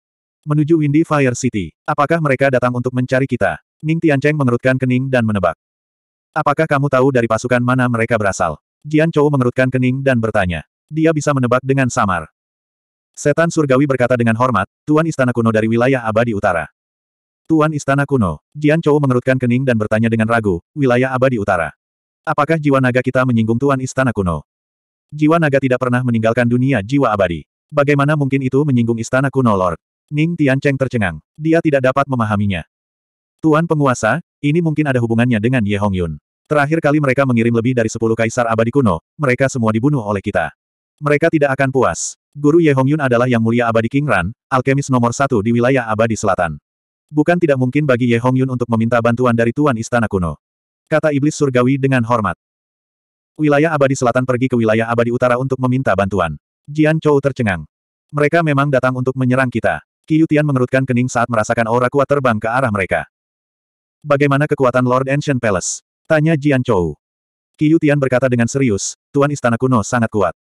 Menuju Windy Fire City. Apakah mereka datang untuk mencari kita? Ning Tiancheng mengerutkan kening dan menebak. Apakah kamu tahu dari pasukan mana mereka berasal? Jian Chou mengerutkan kening dan bertanya. Dia bisa menebak dengan samar. Setan surgawi berkata dengan hormat, Tuan Istana Kuno dari wilayah abadi utara. Tuan Istana Kuno, Jian Chou mengerutkan kening dan bertanya dengan ragu, wilayah abadi utara. Apakah jiwa naga kita menyinggung Tuan Istana Kuno? Jiwa naga tidak pernah meninggalkan dunia jiwa abadi. Bagaimana mungkin itu menyinggung Istana Kuno Lord? Ning Tian Cheng tercengang. Dia tidak dapat memahaminya. Tuan penguasa, ini mungkin ada hubungannya dengan Ye Hong Yun. Terakhir kali mereka mengirim lebih dari 10 kaisar abadi kuno, mereka semua dibunuh oleh kita. Mereka tidak akan puas. Guru Ye Hong Yun adalah yang mulia abadi King Ran, alkemis nomor satu di wilayah abadi selatan. Bukan tidak mungkin bagi Ye Hong Yun untuk meminta bantuan dari Tuan Istana Kuno. Kata Iblis Surgawi dengan hormat. Wilayah abadi selatan pergi ke wilayah abadi utara untuk meminta bantuan. Jian Chou tercengang. Mereka memang datang untuk menyerang kita. Qiu Tian mengerutkan kening saat merasakan aura kuat terbang ke arah mereka. Bagaimana kekuatan Lord Ancient Palace? Tanya Jian Chou. Qiu Tian berkata dengan serius, Tuan Istana Kuno sangat kuat.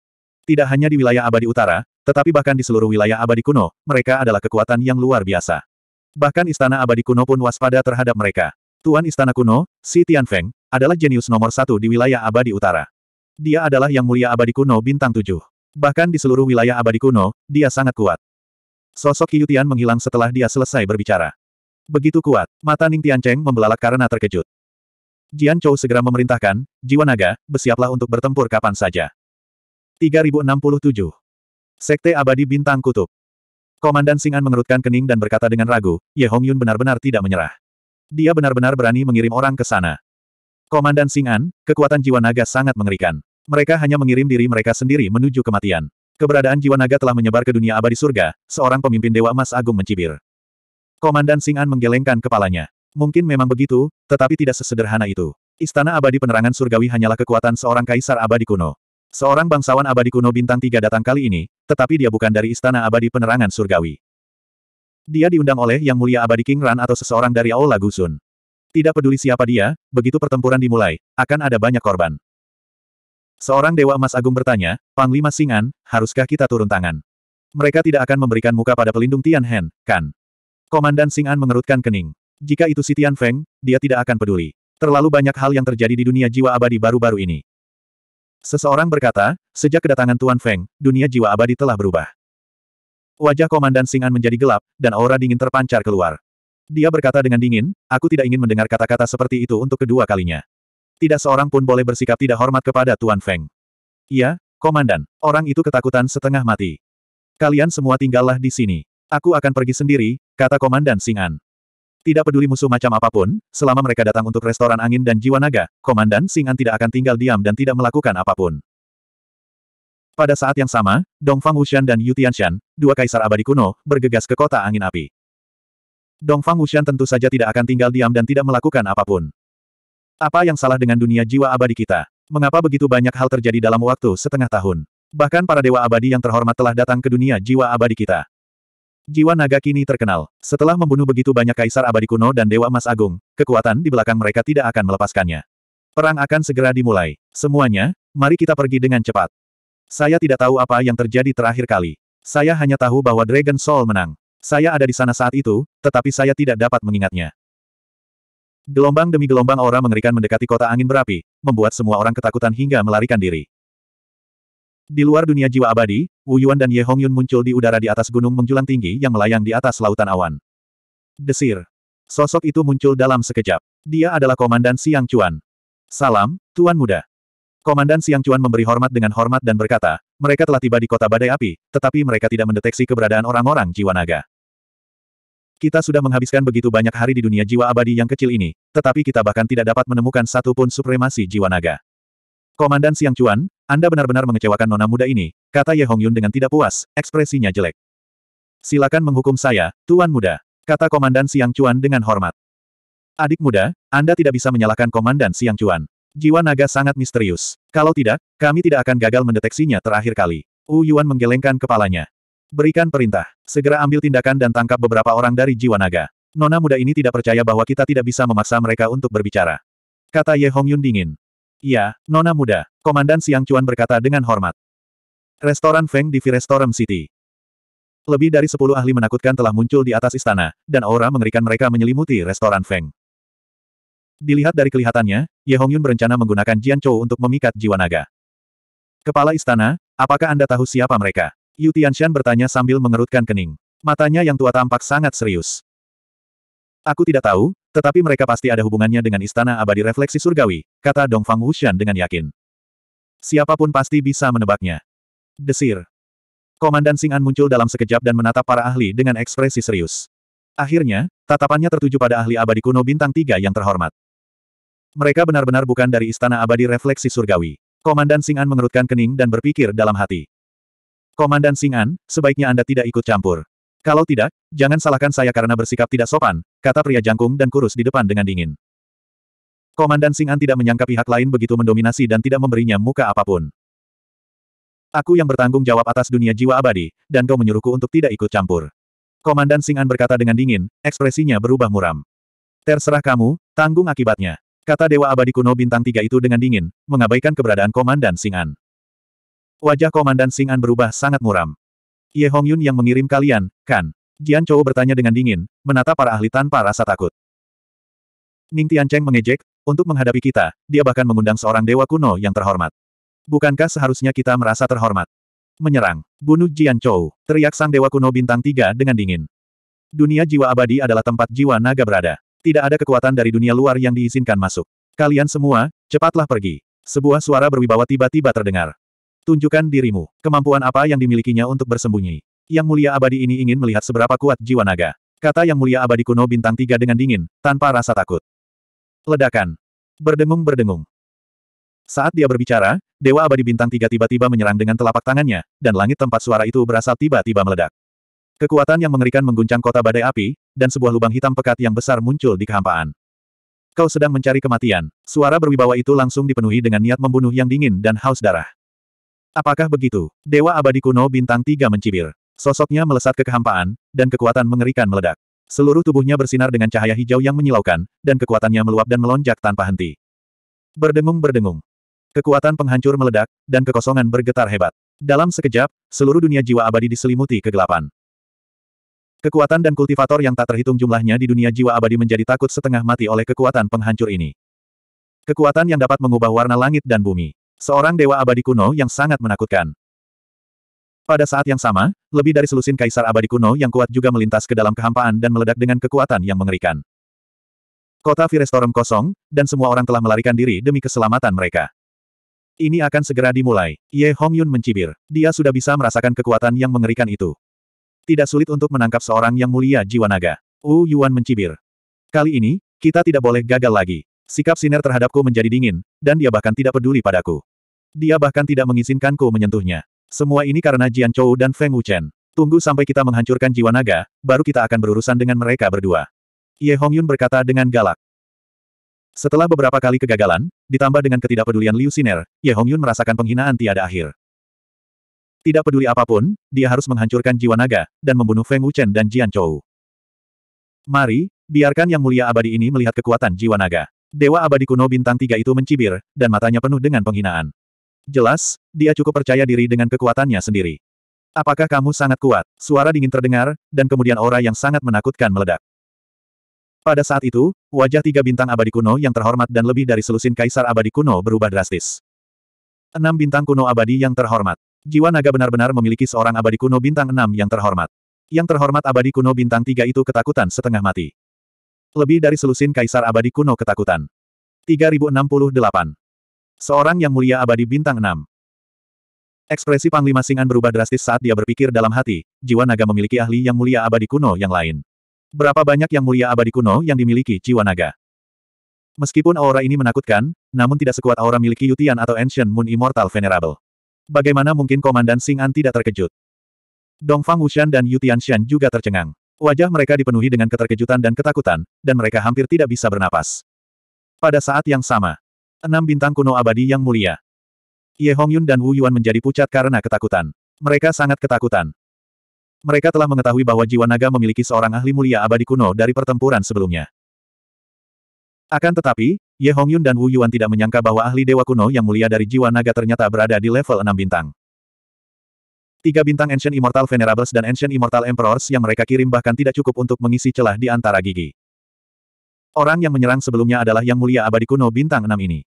Tidak hanya di wilayah abadi utara, tetapi bahkan di seluruh wilayah abadi kuno, mereka adalah kekuatan yang luar biasa. Bahkan Istana Abadi Kuno pun waspada terhadap mereka. Tuan Istana Kuno, Si Feng, adalah jenius nomor satu di wilayah abadi utara. Dia adalah yang mulia abadi kuno bintang tujuh. Bahkan di seluruh wilayah abadi kuno, dia sangat kuat. Sosok Qiu Tian menghilang setelah dia selesai berbicara. Begitu kuat, mata Ning Tiancheng membelalak karena terkejut. Jian Chou segera memerintahkan, jiwa naga, bersiaplah untuk bertempur kapan saja. 3067. Sekte Abadi Bintang Kutub. Komandan Singan mengerutkan kening dan berkata dengan ragu, Ye Hongyun benar-benar tidak menyerah. Dia benar-benar berani mengirim orang ke sana. Komandan Singan, kekuatan jiwa naga sangat mengerikan. Mereka hanya mengirim diri mereka sendiri menuju kematian. Keberadaan jiwa naga telah menyebar ke dunia abadi surga, seorang pemimpin Dewa Emas Agung mencibir. Komandan Sing'an menggelengkan kepalanya. Mungkin memang begitu, tetapi tidak sesederhana itu. Istana abadi penerangan surgawi hanyalah kekuatan seorang kaisar abadi kuno. Seorang bangsawan abadi kuno bintang tiga datang kali ini, tetapi dia bukan dari istana abadi penerangan surgawi. Dia diundang oleh Yang Mulia Abadi King Ran atau seseorang dari Aula Gusun. Tidak peduli siapa dia, begitu pertempuran dimulai, akan ada banyak korban. Seorang Dewa Emas Agung bertanya, Panglima Singan, haruskah kita turun tangan? Mereka tidak akan memberikan muka pada pelindung Tian Hen, kan? Komandan Sing mengerutkan kening. Jika itu Sitian Feng, dia tidak akan peduli. Terlalu banyak hal yang terjadi di dunia jiwa abadi baru-baru ini. Seseorang berkata, sejak kedatangan Tuan Feng, dunia jiwa abadi telah berubah. Wajah Komandan Sing menjadi gelap, dan aura dingin terpancar keluar. Dia berkata dengan dingin, aku tidak ingin mendengar kata-kata seperti itu untuk kedua kalinya. Tidak seorang pun boleh bersikap tidak hormat kepada Tuan Feng. Iya, Komandan, orang itu ketakutan setengah mati. Kalian semua tinggallah di sini. Aku akan pergi sendiri, kata Komandan Singan. Tidak peduli musuh macam apapun, selama mereka datang untuk restoran angin dan jiwa naga, Komandan Singan tidak akan tinggal diam dan tidak melakukan apapun. Pada saat yang sama, Dongfang Wushan dan Yu Tianshan, dua kaisar abadi kuno, bergegas ke kota angin api. Dongfang Wushan tentu saja tidak akan tinggal diam dan tidak melakukan apapun. Apa yang salah dengan dunia jiwa abadi kita? Mengapa begitu banyak hal terjadi dalam waktu setengah tahun? Bahkan para dewa abadi yang terhormat telah datang ke dunia jiwa abadi kita. Jiwa naga kini terkenal. Setelah membunuh begitu banyak kaisar abadi kuno dan dewa emas agung, kekuatan di belakang mereka tidak akan melepaskannya. Perang akan segera dimulai. Semuanya, mari kita pergi dengan cepat. Saya tidak tahu apa yang terjadi terakhir kali. Saya hanya tahu bahwa Dragon Soul menang. Saya ada di sana saat itu, tetapi saya tidak dapat mengingatnya. Gelombang demi gelombang aura mengerikan mendekati kota angin berapi, membuat semua orang ketakutan hingga melarikan diri. Di luar dunia jiwa abadi, Wu Yuan dan Ye Hongyun muncul di udara di atas gunung menjulang tinggi yang melayang di atas lautan awan. Desir. Sosok itu muncul dalam sekejap. Dia adalah Komandan Siang Chuan. Salam, Tuan Muda. Komandan Siang Chuan memberi hormat dengan hormat dan berkata, mereka telah tiba di kota badai api, tetapi mereka tidak mendeteksi keberadaan orang-orang jiwa naga. Kita sudah menghabiskan begitu banyak hari di dunia jiwa abadi yang kecil ini, tetapi kita bahkan tidak dapat menemukan satu pun supremasi jiwa naga. Komandan Siang Chuan? Anda benar-benar mengecewakan nona muda ini, kata Ye Hongyun dengan tidak puas, ekspresinya jelek. Silakan menghukum saya, Tuan Muda, kata Komandan Siang Cuan dengan hormat. Adik muda, Anda tidak bisa menyalahkan Komandan Siang Cuan. Jiwa naga sangat misterius. Kalau tidak, kami tidak akan gagal mendeteksinya terakhir kali. Wu Yuan menggelengkan kepalanya. Berikan perintah. Segera ambil tindakan dan tangkap beberapa orang dari jiwa naga. Nona muda ini tidak percaya bahwa kita tidak bisa memaksa mereka untuk berbicara. Kata Ye Hongyun dingin. Iya, Nona Muda, Komandan Siang Cuan berkata dengan hormat. Restoran Feng di Virestorum City. Lebih dari sepuluh ahli menakutkan telah muncul di atas istana, dan aura mengerikan mereka menyelimuti restoran Feng. Dilihat dari kelihatannya, Ye Hongyun berencana menggunakan Jian Chou untuk memikat jiwa naga. Kepala istana, apakah Anda tahu siapa mereka? Yu Tianshan bertanya sambil mengerutkan kening. Matanya yang tua tampak sangat serius. Aku tidak tahu, tetapi mereka pasti ada hubungannya dengan istana abadi refleksi surgawi, kata Dong Fang Wushan dengan yakin. Siapapun pasti bisa menebaknya. Desir. Komandan Sing'an muncul dalam sekejap dan menatap para ahli dengan ekspresi serius. Akhirnya, tatapannya tertuju pada ahli abadi kuno bintang tiga yang terhormat. Mereka benar-benar bukan dari istana abadi refleksi surgawi. Komandan Sing'an mengerutkan kening dan berpikir dalam hati. Komandan Sing'an, sebaiknya Anda tidak ikut campur. Kalau tidak, jangan salahkan saya karena bersikap tidak sopan, kata pria jangkung dan kurus di depan dengan dingin. Komandan Sing'an tidak menyangka pihak lain begitu mendominasi dan tidak memberinya muka apapun. Aku yang bertanggung jawab atas dunia jiwa abadi, dan kau menyuruhku untuk tidak ikut campur. Komandan Sing'an berkata dengan dingin, ekspresinya berubah muram. Terserah kamu, tanggung akibatnya. Kata Dewa Abadi Kuno Bintang Tiga itu dengan dingin, mengabaikan keberadaan Komandan Sing'an. Wajah Komandan Sing'an berubah sangat muram. Ye Hong Yun yang mengirim kalian, kan? Jian Chou bertanya dengan dingin, menata para ahli tanpa rasa takut. Ning Tian Cheng mengejek, untuk menghadapi kita, dia bahkan mengundang seorang dewa kuno yang terhormat. Bukankah seharusnya kita merasa terhormat? Menyerang, bunuh Jian Chou, teriak sang dewa kuno bintang tiga dengan dingin. Dunia jiwa abadi adalah tempat jiwa naga berada. Tidak ada kekuatan dari dunia luar yang diizinkan masuk. Kalian semua, cepatlah pergi. Sebuah suara berwibawa tiba-tiba terdengar. Tunjukkan dirimu. Kemampuan apa yang dimilikinya untuk bersembunyi. Yang mulia abadi ini ingin melihat seberapa kuat jiwa naga. Kata yang mulia abadi kuno bintang tiga dengan dingin, tanpa rasa takut. Ledakan. Berdengung-berdengung. Saat dia berbicara, Dewa Abadi Bintang Tiga tiba-tiba menyerang dengan telapak tangannya, dan langit tempat suara itu berasal tiba-tiba meledak. Kekuatan yang mengerikan mengguncang kota badai api, dan sebuah lubang hitam pekat yang besar muncul di kehampaan. Kau sedang mencari kematian. Suara berwibawa itu langsung dipenuhi dengan niat membunuh yang dingin dan haus darah. Apakah begitu? Dewa abadi kuno bintang tiga mencibir. Sosoknya melesat ke kehampaan, dan kekuatan mengerikan meledak. Seluruh tubuhnya bersinar dengan cahaya hijau yang menyilaukan, dan kekuatannya meluap dan melonjak tanpa henti. Berdengung-berdengung. Kekuatan penghancur meledak, dan kekosongan bergetar hebat. Dalam sekejap, seluruh dunia jiwa abadi diselimuti kegelapan. Kekuatan dan kultivator yang tak terhitung jumlahnya di dunia jiwa abadi menjadi takut setengah mati oleh kekuatan penghancur ini. Kekuatan yang dapat mengubah warna langit dan bumi. Seorang dewa abadi kuno yang sangat menakutkan. Pada saat yang sama, lebih dari selusin kaisar abadi kuno yang kuat juga melintas ke dalam kehampaan dan meledak dengan kekuatan yang mengerikan. Kota Firestorm kosong, dan semua orang telah melarikan diri demi keselamatan mereka. Ini akan segera dimulai. Ye Hongyun mencibir. Dia sudah bisa merasakan kekuatan yang mengerikan itu. Tidak sulit untuk menangkap seorang yang mulia jiwa naga. Wu Yuan mencibir. Kali ini, kita tidak boleh gagal lagi. Sikap Siner terhadapku menjadi dingin, dan dia bahkan tidak peduli padaku. Dia bahkan tidak mengizinkanku menyentuhnya. Semua ini karena Jian Chou dan Feng Wuchen. Tunggu sampai kita menghancurkan jiwa naga, baru kita akan berurusan dengan mereka berdua. Ye Hongyun berkata dengan galak. Setelah beberapa kali kegagalan, ditambah dengan ketidakpedulian Liu Siner, Ye Hongyun merasakan penghinaan tiada akhir. Tidak peduli apapun, dia harus menghancurkan jiwa naga, dan membunuh Feng Wuchen dan Jian Chou. Mari, biarkan yang mulia abadi ini melihat kekuatan jiwa naga. Dewa abadi kuno bintang tiga itu mencibir, dan matanya penuh dengan penghinaan jelas, dia cukup percaya diri dengan kekuatannya sendiri. Apakah kamu sangat kuat? Suara dingin terdengar, dan kemudian aura yang sangat menakutkan meledak. Pada saat itu, wajah tiga bintang abadi kuno yang terhormat dan lebih dari selusin kaisar abadi kuno berubah drastis. Enam bintang kuno abadi yang terhormat. Jiwa naga benar-benar memiliki seorang abadi kuno bintang enam yang terhormat. Yang terhormat abadi kuno bintang tiga itu ketakutan setengah mati. Lebih dari selusin kaisar abadi kuno ketakutan. 3068. Seorang yang mulia abadi bintang 6. Ekspresi Panglima Singan berubah drastis saat dia berpikir dalam hati, jiwa naga memiliki ahli yang mulia abadi kuno yang lain. Berapa banyak yang mulia abadi kuno yang dimiliki jiwa naga? Meskipun aura ini menakutkan, namun tidak sekuat aura miliki Yutian atau Ancient Moon Immortal Venerable. Bagaimana mungkin Komandan Singan tidak terkejut? Dongfang Wushan dan Yutian Shan juga tercengang. Wajah mereka dipenuhi dengan keterkejutan dan ketakutan, dan mereka hampir tidak bisa bernapas. Pada saat yang sama, Enam bintang kuno abadi yang mulia. Ye Hongyun dan Wu Yuan menjadi pucat karena ketakutan. Mereka sangat ketakutan. Mereka telah mengetahui bahwa jiwa naga memiliki seorang ahli mulia abadi kuno dari pertempuran sebelumnya. Akan tetapi, Ye Hongyun dan Wu Yuan tidak menyangka bahwa ahli dewa kuno yang mulia dari jiwa naga ternyata berada di level enam bintang. Tiga bintang Ancient Immortal Venerables dan Ancient Immortal Emperors yang mereka kirim bahkan tidak cukup untuk mengisi celah di antara gigi. Orang yang menyerang sebelumnya adalah yang mulia abadi kuno bintang enam ini.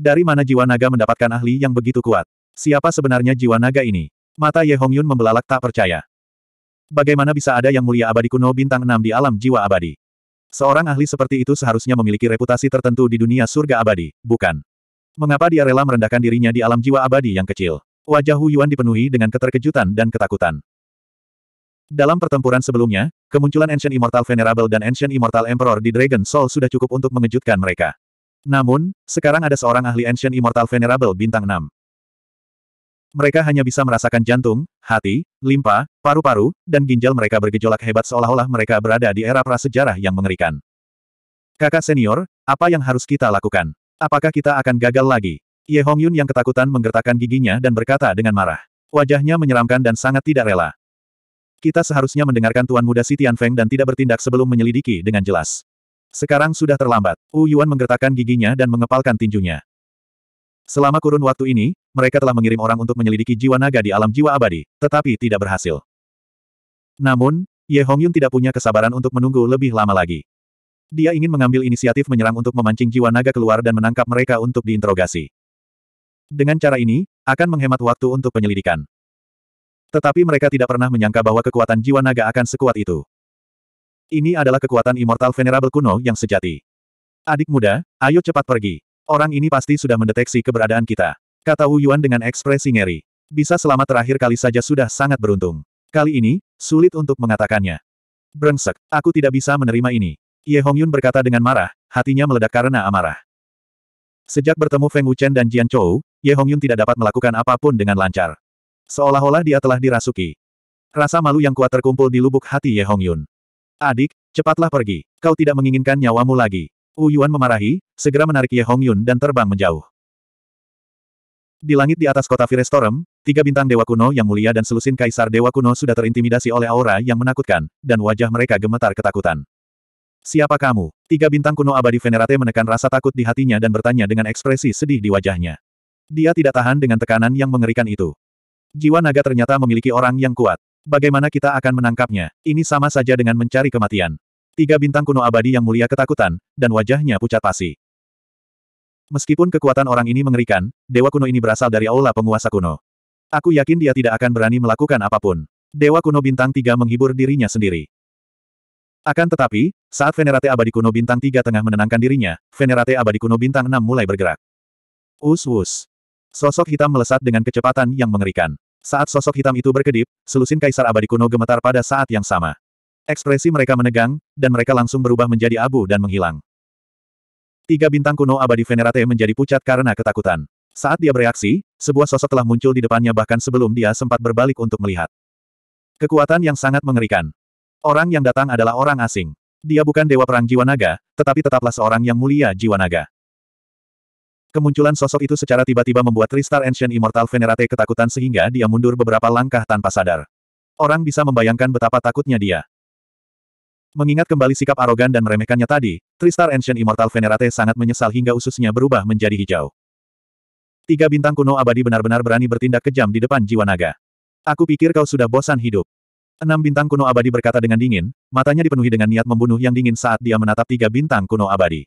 Dari mana jiwa naga mendapatkan ahli yang begitu kuat? Siapa sebenarnya jiwa naga ini? Mata Ye Hongyun membelalak tak percaya. Bagaimana bisa ada yang mulia abadi kuno bintang 6 di alam jiwa abadi? Seorang ahli seperti itu seharusnya memiliki reputasi tertentu di dunia surga abadi, bukan? Mengapa dia rela merendahkan dirinya di alam jiwa abadi yang kecil? Wajah Hu Yuan dipenuhi dengan keterkejutan dan ketakutan. Dalam pertempuran sebelumnya, kemunculan Ancient Immortal Venerable dan Ancient Immortal Emperor di Dragon Soul sudah cukup untuk mengejutkan mereka. Namun, sekarang ada seorang ahli Ancient Immortal Venerable bintang 6. Mereka hanya bisa merasakan jantung, hati, limpa, paru-paru, dan ginjal mereka bergejolak hebat seolah-olah mereka berada di era prasejarah yang mengerikan. Kakak senior, apa yang harus kita lakukan? Apakah kita akan gagal lagi? Ye Hongyun yang ketakutan menggertakkan giginya dan berkata dengan marah. Wajahnya menyeramkan dan sangat tidak rela. Kita seharusnya mendengarkan Tuan Muda Si Feng dan tidak bertindak sebelum menyelidiki dengan jelas. Sekarang sudah terlambat. Wu Yuan menggertakkan giginya dan mengepalkan tinjunya. Selama kurun waktu ini, mereka telah mengirim orang untuk menyelidiki jiwa naga di alam jiwa abadi, tetapi tidak berhasil. Namun, Ye Hongyun tidak punya kesabaran untuk menunggu lebih lama lagi. Dia ingin mengambil inisiatif menyerang untuk memancing jiwa naga keluar dan menangkap mereka untuk diinterogasi. Dengan cara ini, akan menghemat waktu untuk penyelidikan. Tetapi mereka tidak pernah menyangka bahwa kekuatan jiwa naga akan sekuat itu. Ini adalah kekuatan Immortal Venerable kuno yang sejati. Adik muda, ayo cepat pergi. Orang ini pasti sudah mendeteksi keberadaan kita. Kata Wu Yuan dengan ekspresi ngeri. Bisa selamat terakhir kali saja sudah sangat beruntung. Kali ini, sulit untuk mengatakannya. Brengsek, aku tidak bisa menerima ini. Ye Hongyun berkata dengan marah, hatinya meledak karena amarah. Sejak bertemu Feng Wuchen dan Jian Chou, Ye Hongyun tidak dapat melakukan apapun dengan lancar. Seolah-olah dia telah dirasuki. Rasa malu yang kuat terkumpul di lubuk hati Ye Hongyun. Adik, cepatlah pergi. Kau tidak menginginkan nyawamu lagi. Wu Yuan memarahi, segera menarik Ye Hong Yun dan terbang menjauh. Di langit di atas kota Firestorm, tiga bintang Dewa Kuno yang mulia dan selusin Kaisar Dewa Kuno sudah terintimidasi oleh aura yang menakutkan, dan wajah mereka gemetar ketakutan. Siapa kamu? Tiga bintang kuno abadi Venerate menekan rasa takut di hatinya dan bertanya dengan ekspresi sedih di wajahnya. Dia tidak tahan dengan tekanan yang mengerikan itu. Jiwa naga ternyata memiliki orang yang kuat. Bagaimana kita akan menangkapnya? Ini sama saja dengan mencari kematian. Tiga bintang kuno abadi yang mulia ketakutan, dan wajahnya pucat pasi. Meskipun kekuatan orang ini mengerikan, dewa kuno ini berasal dari aula penguasa kuno. Aku yakin dia tidak akan berani melakukan apapun. Dewa kuno bintang tiga menghibur dirinya sendiri. Akan tetapi, saat Venerate Abadi Kuno Bintang tiga tengah menenangkan dirinya, Venerate Abadi Kuno Bintang enam mulai bergerak. Us-us. Sosok hitam melesat dengan kecepatan yang mengerikan. Saat sosok hitam itu berkedip, selusin kaisar abadi kuno gemetar pada saat yang sama. Ekspresi mereka menegang, dan mereka langsung berubah menjadi abu dan menghilang. Tiga bintang kuno abadi Venerate menjadi pucat karena ketakutan. Saat dia bereaksi, sebuah sosok telah muncul di depannya bahkan sebelum dia sempat berbalik untuk melihat. Kekuatan yang sangat mengerikan. Orang yang datang adalah orang asing. Dia bukan dewa perang jiwa naga, tetapi tetaplah seorang yang mulia jiwa naga. Kemunculan sosok itu secara tiba-tiba membuat Tristar Ancient Immortal Venerate ketakutan sehingga dia mundur beberapa langkah tanpa sadar. Orang bisa membayangkan betapa takutnya dia. Mengingat kembali sikap arogan dan meremehkannya tadi, Tristar Ancient Immortal Venerate sangat menyesal hingga ususnya berubah menjadi hijau. Tiga bintang kuno abadi benar-benar berani bertindak kejam di depan jiwa naga. Aku pikir kau sudah bosan hidup. Enam bintang kuno abadi berkata dengan dingin, matanya dipenuhi dengan niat membunuh yang dingin saat dia menatap tiga bintang kuno abadi.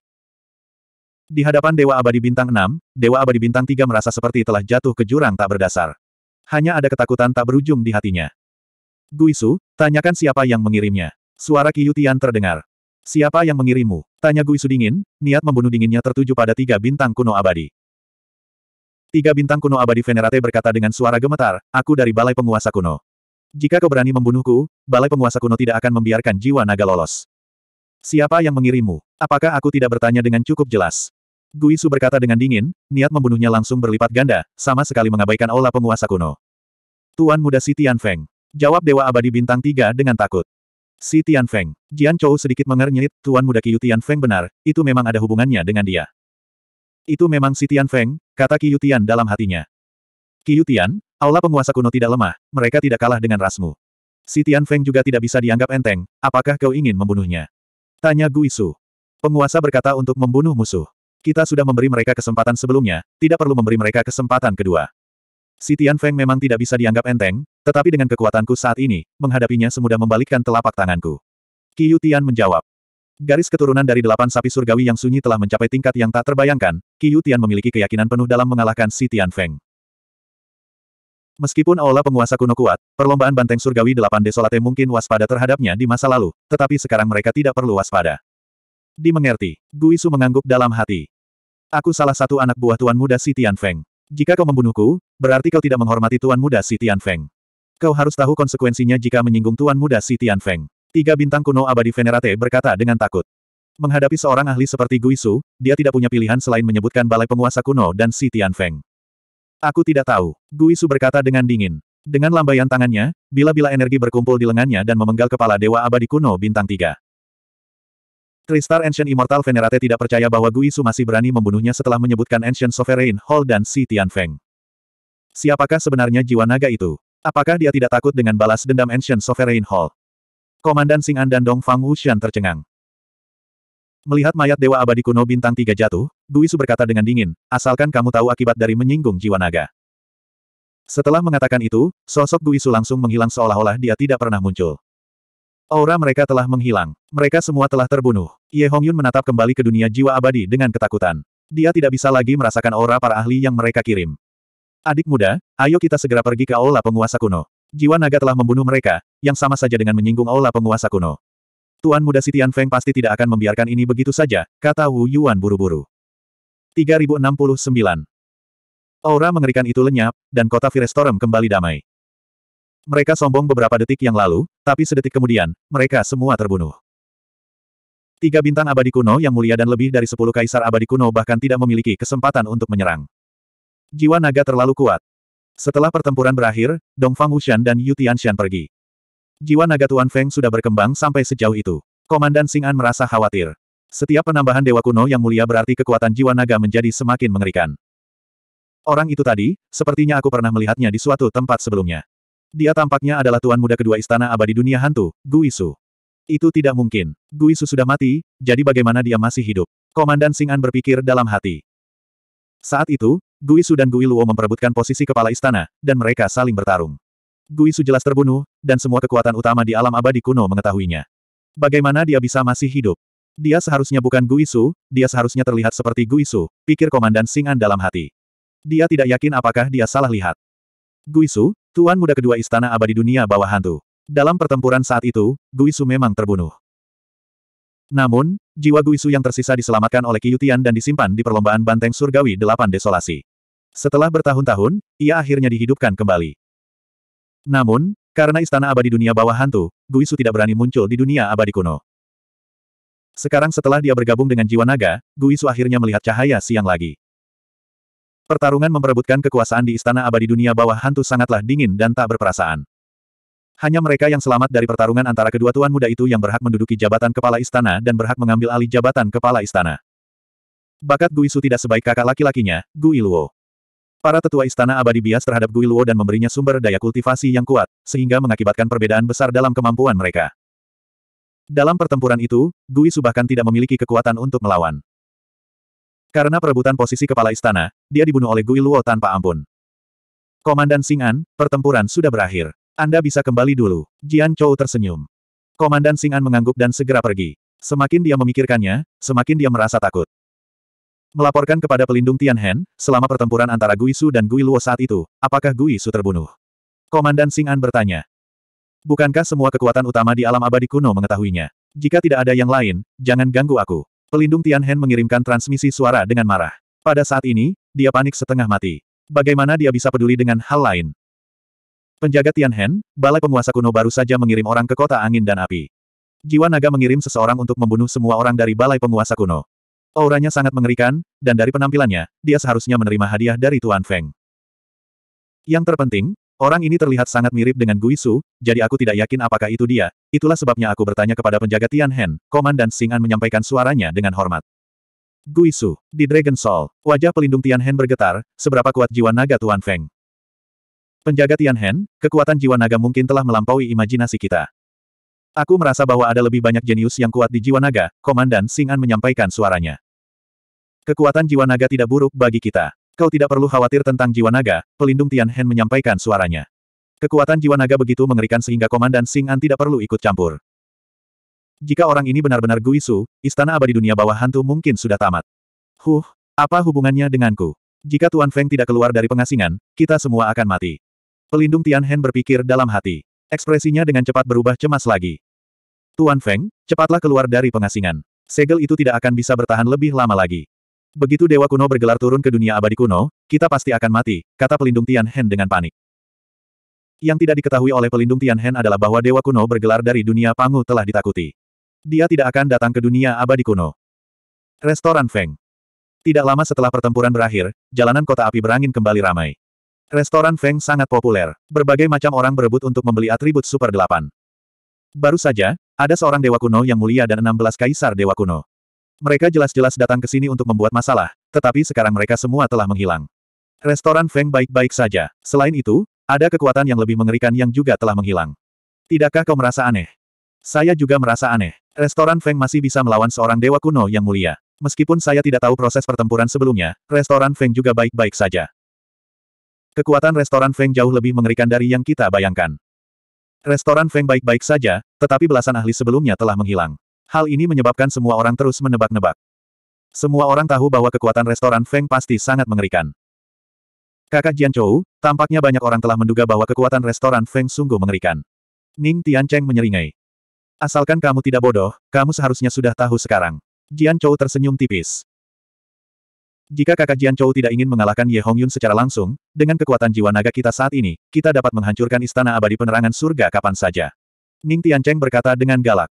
Di hadapan Dewa Abadi Bintang 6, Dewa Abadi Bintang 3 merasa seperti telah jatuh ke jurang tak berdasar. Hanya ada ketakutan tak berujung di hatinya. Guisu, tanyakan siapa yang mengirimnya. Suara Kiyutian terdengar. Siapa yang mengirimmu? Tanya Guisu dingin, niat membunuh dinginnya tertuju pada tiga bintang kuno abadi. Tiga bintang kuno abadi Venerate berkata dengan suara gemetar, aku dari Balai Penguasa Kuno. Jika kau berani membunuhku, Balai Penguasa Kuno tidak akan membiarkan jiwa naga lolos. Siapa yang mengirimu? Apakah aku tidak bertanya dengan cukup jelas? Guisu berkata dengan dingin, niat membunuhnya langsung berlipat ganda, sama sekali mengabaikan aula penguasa kuno. Tuan muda Si Feng, Jawab Dewa Abadi Bintang Tiga dengan takut. Si Feng, Jian Chou sedikit mengernyit, Tuan muda Qiu Feng benar, itu memang ada hubungannya dengan dia. Itu memang Si Feng, kata Qiu Tian dalam hatinya. Qiu Tian, aula penguasa kuno tidak lemah, mereka tidak kalah dengan rasmu. Si Feng juga tidak bisa dianggap enteng, apakah kau ingin membunuhnya? Tanya Guisu. Penguasa berkata untuk membunuh musuh. Kita sudah memberi mereka kesempatan sebelumnya, tidak perlu memberi mereka kesempatan kedua. Si Tian Feng memang tidak bisa dianggap enteng, tetapi dengan kekuatanku saat ini, menghadapinya semudah membalikkan telapak tanganku. Qiu Tian menjawab. Garis keturunan dari delapan sapi surgawi yang sunyi telah mencapai tingkat yang tak terbayangkan, Qiu Tian memiliki keyakinan penuh dalam mengalahkan Si Tian Feng. Meskipun Aula penguasa kuno kuat, perlombaan banteng surgawi delapan desolate mungkin waspada terhadapnya di masa lalu, tetapi sekarang mereka tidak perlu waspada. Dimengerti, Guisu mengangguk dalam hati. Aku salah satu anak buah Tuan Muda Si Feng. Jika kau membunuhku, berarti kau tidak menghormati Tuan Muda Si Feng. Kau harus tahu konsekuensinya jika menyinggung Tuan Muda Si Feng. Tiga bintang kuno abadi Venerate berkata dengan takut. Menghadapi seorang ahli seperti Guisu, dia tidak punya pilihan selain menyebutkan balai penguasa kuno dan Si Feng. Aku tidak tahu, Guisu berkata dengan dingin. Dengan lambaian tangannya, bila-bila energi berkumpul di lengannya dan memenggal kepala dewa abadi kuno bintang tiga. Tristar Ancient Immortal Venerate tidak percaya bahwa Guisu masih berani membunuhnya setelah menyebutkan Ancient Sovereign Hall dan Si Tianfeng. Siapakah sebenarnya jiwa naga itu? Apakah dia tidak takut dengan balas dendam Ancient Sovereign Hall? Komandan Sing An dan Dong Fang Wuxian tercengang. Melihat mayat Dewa Abadi kuno bintang tiga jatuh, Guisu berkata dengan dingin, asalkan kamu tahu akibat dari menyinggung jiwa naga. Setelah mengatakan itu, sosok Guisu langsung menghilang seolah-olah dia tidak pernah muncul. Aura mereka telah menghilang. Mereka semua telah terbunuh. Ye Hongyun menatap kembali ke dunia jiwa abadi dengan ketakutan. Dia tidak bisa lagi merasakan aura para ahli yang mereka kirim. Adik muda, ayo kita segera pergi ke aula penguasa kuno. Jiwa naga telah membunuh mereka, yang sama saja dengan menyinggung aula penguasa kuno. Tuan muda Sitian Feng pasti tidak akan membiarkan ini begitu saja, kata Wu Yuan buru-buru. 3069. Aura mengerikan itu lenyap, dan kota Firestorm kembali damai. Mereka sombong beberapa detik yang lalu, tapi sedetik kemudian, mereka semua terbunuh. Tiga bintang abadi kuno yang mulia dan lebih dari sepuluh kaisar abadi kuno bahkan tidak memiliki kesempatan untuk menyerang. Jiwa naga terlalu kuat. Setelah pertempuran berakhir, Dongfang Wushan dan Yu Tianxian pergi. Jiwa naga Tuan Feng sudah berkembang sampai sejauh itu. Komandan Sing'an merasa khawatir. Setiap penambahan dewa kuno yang mulia berarti kekuatan jiwa naga menjadi semakin mengerikan. Orang itu tadi, sepertinya aku pernah melihatnya di suatu tempat sebelumnya. Dia tampaknya adalah tuan muda kedua istana abadi dunia hantu, Guisu. Itu tidak mungkin. Guisu sudah mati, jadi bagaimana dia masih hidup? Komandan Sing'an berpikir dalam hati. Saat itu, Guisu dan Gui Luo memperebutkan posisi kepala istana, dan mereka saling bertarung. Guisu jelas terbunuh, dan semua kekuatan utama di alam abadi kuno mengetahuinya. Bagaimana dia bisa masih hidup? Dia seharusnya bukan Guisu, dia seharusnya terlihat seperti Guisu, pikir Komandan Sing'an dalam hati. Dia tidak yakin apakah dia salah lihat. Guisu, Tuan muda kedua istana abadi dunia bawah hantu. Dalam pertempuran saat itu, Guisu memang terbunuh. Namun, jiwa Guisu yang tersisa diselamatkan oleh Kiyutian dan disimpan di perlombaan banteng surgawi delapan desolasi. Setelah bertahun-tahun, ia akhirnya dihidupkan kembali. Namun, karena istana abadi dunia bawah hantu, Guisu tidak berani muncul di dunia abadi kuno. Sekarang setelah dia bergabung dengan jiwa naga, Guisu akhirnya melihat cahaya siang lagi. Pertarungan memperebutkan kekuasaan di istana abadi dunia bawah hantu sangatlah dingin dan tak berperasaan. Hanya mereka yang selamat dari pertarungan antara kedua tuan muda itu yang berhak menduduki jabatan kepala istana dan berhak mengambil alih jabatan kepala istana. Bakat Guisu tidak sebaik kakak laki-lakinya, Gui Luo. Para tetua istana abadi bias terhadap Gui Luo dan memberinya sumber daya kultivasi yang kuat, sehingga mengakibatkan perbedaan besar dalam kemampuan mereka. Dalam pertempuran itu, Gui Su bahkan tidak memiliki kekuatan untuk melawan. Karena perebutan posisi kepala istana, dia dibunuh oleh Gui Luo tanpa ampun. Komandan Sing'an, pertempuran sudah berakhir. Anda bisa kembali dulu. Jian Chou tersenyum. Komandan Sing'an mengangguk dan segera pergi. Semakin dia memikirkannya, semakin dia merasa takut. Melaporkan kepada pelindung Tianhen, selama pertempuran antara Gui Su dan Gui Luo saat itu, apakah Gui Su terbunuh? Komandan Sing'an bertanya. Bukankah semua kekuatan utama di alam abadi kuno mengetahuinya? Jika tidak ada yang lain, jangan ganggu aku. Pelindung Tianhen mengirimkan transmisi suara dengan marah. Pada saat ini, dia panik setengah mati. Bagaimana dia bisa peduli dengan hal lain? Penjaga Tianhen, balai penguasa kuno baru saja mengirim orang ke kota angin dan api. Jiwa naga mengirim seseorang untuk membunuh semua orang dari balai penguasa kuno. Auranya sangat mengerikan, dan dari penampilannya, dia seharusnya menerima hadiah dari Tuan Feng. Yang terpenting, Orang ini terlihat sangat mirip dengan Guisu, jadi aku tidak yakin apakah itu dia. Itulah sebabnya aku bertanya kepada penjaga Tian Hen, Komandan Singan menyampaikan suaranya dengan hormat. Guisu Su, di Dragon Soul, wajah pelindung Tian Hen bergetar, seberapa kuat jiwa naga Tuan Feng. Penjaga Tian Hen, kekuatan jiwa naga mungkin telah melampaui imajinasi kita. Aku merasa bahwa ada lebih banyak jenius yang kuat di jiwa naga, Komandan Singan menyampaikan suaranya. Kekuatan jiwa naga tidak buruk bagi kita. Kau tidak perlu khawatir tentang jiwa naga, pelindung Tian Hen menyampaikan suaranya. Kekuatan jiwa naga begitu mengerikan sehingga Komandan Sing An tidak perlu ikut campur. Jika orang ini benar-benar Guisu, istana abadi dunia bawah hantu mungkin sudah tamat. Huh, apa hubungannya denganku? Jika Tuan Feng tidak keluar dari pengasingan, kita semua akan mati. Pelindung Tian Hen berpikir dalam hati. Ekspresinya dengan cepat berubah cemas lagi. Tuan Feng, cepatlah keluar dari pengasingan. Segel itu tidak akan bisa bertahan lebih lama lagi. Begitu dewa kuno bergelar turun ke dunia abadi kuno, kita pasti akan mati, kata pelindung Tian Hen dengan panik. Yang tidak diketahui oleh pelindung Tian Hen adalah bahwa dewa kuno bergelar dari dunia Pangu telah ditakuti. Dia tidak akan datang ke dunia abadi kuno. Restoran Feng. Tidak lama setelah pertempuran berakhir, jalanan kota api berangin kembali ramai. Restoran Feng sangat populer. Berbagai macam orang berebut untuk membeli atribut Super delapan Baru saja, ada seorang dewa kuno yang mulia dan 16 kaisar dewa kuno. Mereka jelas-jelas datang ke sini untuk membuat masalah, tetapi sekarang mereka semua telah menghilang. Restoran Feng baik-baik saja. Selain itu, ada kekuatan yang lebih mengerikan yang juga telah menghilang. Tidakkah kau merasa aneh? Saya juga merasa aneh. Restoran Feng masih bisa melawan seorang dewa kuno yang mulia. Meskipun saya tidak tahu proses pertempuran sebelumnya, restoran Feng juga baik-baik saja. Kekuatan restoran Feng jauh lebih mengerikan dari yang kita bayangkan. Restoran Feng baik-baik saja, tetapi belasan ahli sebelumnya telah menghilang. Hal ini menyebabkan semua orang terus menebak-nebak. Semua orang tahu bahwa kekuatan restoran Feng pasti sangat mengerikan. Kakak Jian Chou, tampaknya banyak orang telah menduga bahwa kekuatan restoran Feng sungguh mengerikan. Ning Tian Cheng menyeringai. Asalkan kamu tidak bodoh, kamu seharusnya sudah tahu sekarang. Jian Chou tersenyum tipis. Jika kakak Jian Chou tidak ingin mengalahkan Ye Hongyun secara langsung, dengan kekuatan jiwa naga kita saat ini, kita dapat menghancurkan istana abadi penerangan surga kapan saja. Ning Tian Cheng berkata dengan galak.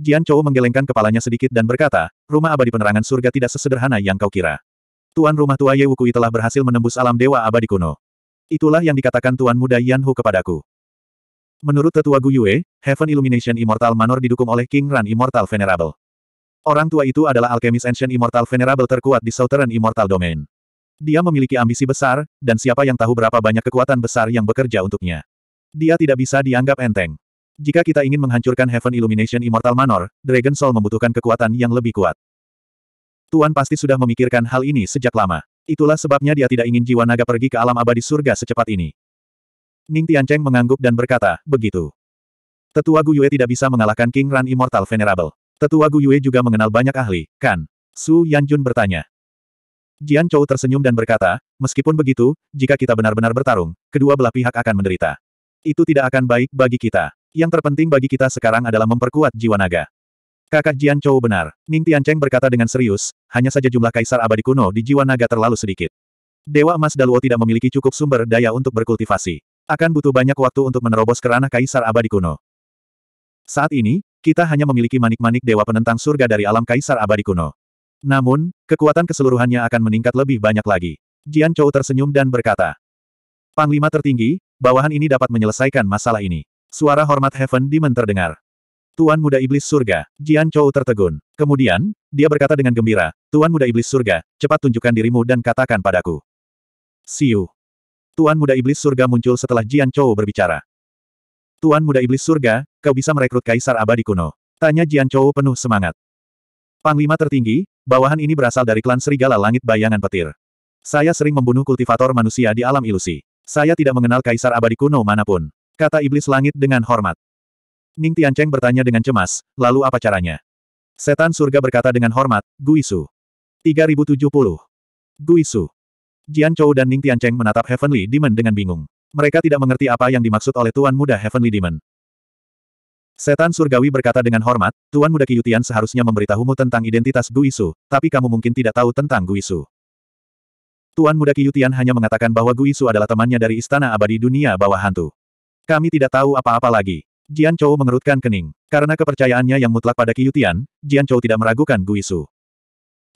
Jian Chou menggelengkan kepalanya sedikit dan berkata, rumah abadi penerangan surga tidak sesederhana yang kau kira. Tuan rumah tua Ye Wukui telah berhasil menembus alam dewa abadi kuno. Itulah yang dikatakan Tuan Muda Yan Hu kepadaku. Menurut tetua Gu Yue, Heaven Illumination Immortal Manor didukung oleh King Ran Immortal Venerable. Orang tua itu adalah Alchemist Ancient Immortal Venerable terkuat di Southern Immortal Domain. Dia memiliki ambisi besar, dan siapa yang tahu berapa banyak kekuatan besar yang bekerja untuknya. Dia tidak bisa dianggap enteng. Jika kita ingin menghancurkan Heaven Illumination Immortal Manor, Dragon Soul membutuhkan kekuatan yang lebih kuat. Tuan pasti sudah memikirkan hal ini sejak lama. Itulah sebabnya dia tidak ingin jiwa naga pergi ke alam abadi surga secepat ini. Ning Tiancheng mengangguk dan berkata, begitu. Tetua Gu Yue tidak bisa mengalahkan King Ran Immortal Venerable. Tetua Gu Yue juga mengenal banyak ahli, kan? Su Yanjun bertanya. Jian Chou tersenyum dan berkata, meskipun begitu, jika kita benar-benar bertarung, kedua belah pihak akan menderita. Itu tidak akan baik bagi kita. Yang terpenting bagi kita sekarang adalah memperkuat jiwa naga. Kakak Jian Chou benar. Ning Tian Cheng berkata dengan serius, hanya saja jumlah kaisar abadi kuno di jiwa naga terlalu sedikit. Dewa emas Daluo tidak memiliki cukup sumber daya untuk berkultivasi. Akan butuh banyak waktu untuk menerobos kerana kaisar abadi kuno. Saat ini, kita hanya memiliki manik-manik dewa penentang surga dari alam kaisar abadi kuno. Namun, kekuatan keseluruhannya akan meningkat lebih banyak lagi. Jian Chou tersenyum dan berkata, Panglima tertinggi, bawahan ini dapat menyelesaikan masalah ini. Suara hormat Heaven Demon terdengar. Tuan Muda Iblis Surga, Jian Chou tertegun. Kemudian, dia berkata dengan gembira, Tuan Muda Iblis Surga, cepat tunjukkan dirimu dan katakan padaku. Siu. Tuan Muda Iblis Surga muncul setelah Jian Chou berbicara. Tuan Muda Iblis Surga, kau bisa merekrut Kaisar Abadi Kuno. Tanya Jian Chou penuh semangat. Panglima tertinggi, bawahan ini berasal dari klan Serigala Langit Bayangan Petir. Saya sering membunuh kultivator manusia di alam ilusi. Saya tidak mengenal Kaisar Abadi Kuno manapun. Kata iblis langit dengan hormat. Ning Tiancheng bertanya dengan cemas, lalu apa caranya? Setan surga berkata dengan hormat, Guisu. 3070. Guisu. Jian Chou dan Ning Tiancheng menatap Heavenly Demon dengan bingung. Mereka tidak mengerti apa yang dimaksud oleh Tuan Muda Heavenly Demon. Setan surgawi berkata dengan hormat, Tuan Muda Kiyutian seharusnya memberitahumu tentang identitas Guisu, tapi kamu mungkin tidak tahu tentang Guisu. Tuan Muda Kiyutian hanya mengatakan bahwa Guisu adalah temannya dari Istana Abadi Dunia Bawah Hantu. Kami tidak tahu apa-apa lagi. Jian Chou mengerutkan kening. Karena kepercayaannya yang mutlak pada Qiyutian, Jian Chou tidak meragukan Guisu.